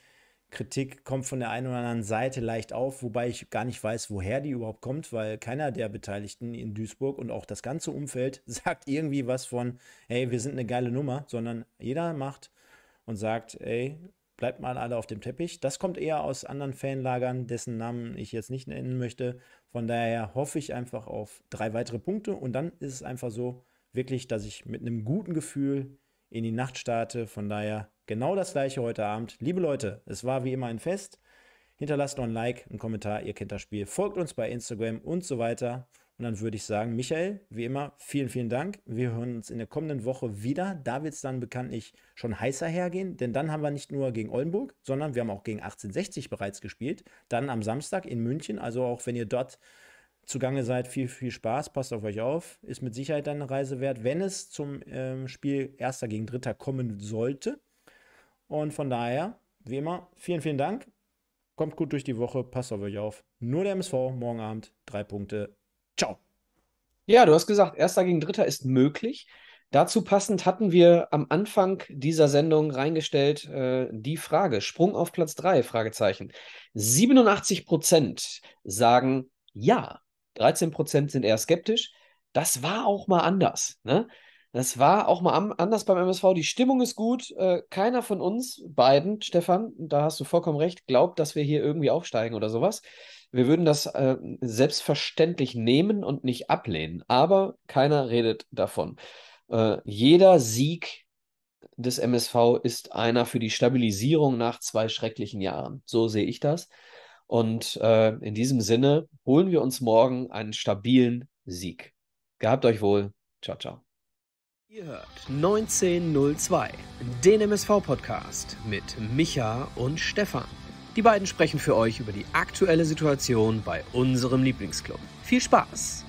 Kritik kommt von der einen oder anderen Seite leicht auf, wobei ich gar nicht weiß, woher die überhaupt kommt, weil keiner der Beteiligten in Duisburg und auch das ganze Umfeld sagt irgendwie was von, hey, wir sind eine geile Nummer, sondern jeder macht und sagt, ey, bleibt mal alle auf dem Teppich. Das kommt eher aus anderen Fanlagern, dessen Namen ich jetzt nicht nennen möchte. Von daher hoffe ich einfach auf drei weitere Punkte und dann ist es einfach so wirklich, dass ich mit einem guten Gefühl in die Nacht starte. Von daher Genau das gleiche heute Abend. Liebe Leute, es war wie immer ein Fest. Hinterlasst noch ein Like, einen Kommentar, ihr kennt das Spiel. Folgt uns bei Instagram und so weiter. Und dann würde ich sagen, Michael, wie immer, vielen, vielen Dank. Wir hören uns in der kommenden Woche wieder. Da wird es dann bekanntlich schon heißer hergehen, denn dann haben wir nicht nur gegen Oldenburg, sondern wir haben auch gegen 1860 bereits gespielt. Dann am Samstag in München. Also auch wenn ihr dort zugange seid, viel, viel Spaß. Passt auf euch auf. Ist mit Sicherheit dann eine Reise wert, wenn es zum ähm, Spiel Erster gegen Dritter kommen sollte. Und von daher, wie immer, vielen, vielen Dank. Kommt gut durch die Woche, passt auf euch auf. Nur der MSV, morgen Abend, drei Punkte. Ciao. Ja, du hast gesagt, erster gegen dritter ist möglich. Dazu passend hatten wir am Anfang dieser Sendung reingestellt äh, die Frage, Sprung auf Platz 3, Fragezeichen. 87 Prozent sagen ja, 13 Prozent sind eher skeptisch. Das war auch mal anders. Ne? Das war auch mal anders beim MSV. Die Stimmung ist gut. Äh, keiner von uns beiden, Stefan, da hast du vollkommen recht, glaubt, dass wir hier irgendwie aufsteigen oder sowas. Wir würden das äh, selbstverständlich nehmen und nicht ablehnen. Aber keiner redet davon. Äh, jeder Sieg des MSV ist einer für die Stabilisierung nach zwei schrecklichen Jahren. So sehe ich das. Und in diesem Sinne holen wir uns morgen einen stabilen Sieg. Gehabt euch wohl. Ciao, ciao. Ihr hört 1902, den MSV-Podcast mit Micha und Stefan. Die beiden sprechen für euch über die aktuelle Situation bei unserem Lieblingsclub. Viel Spaß!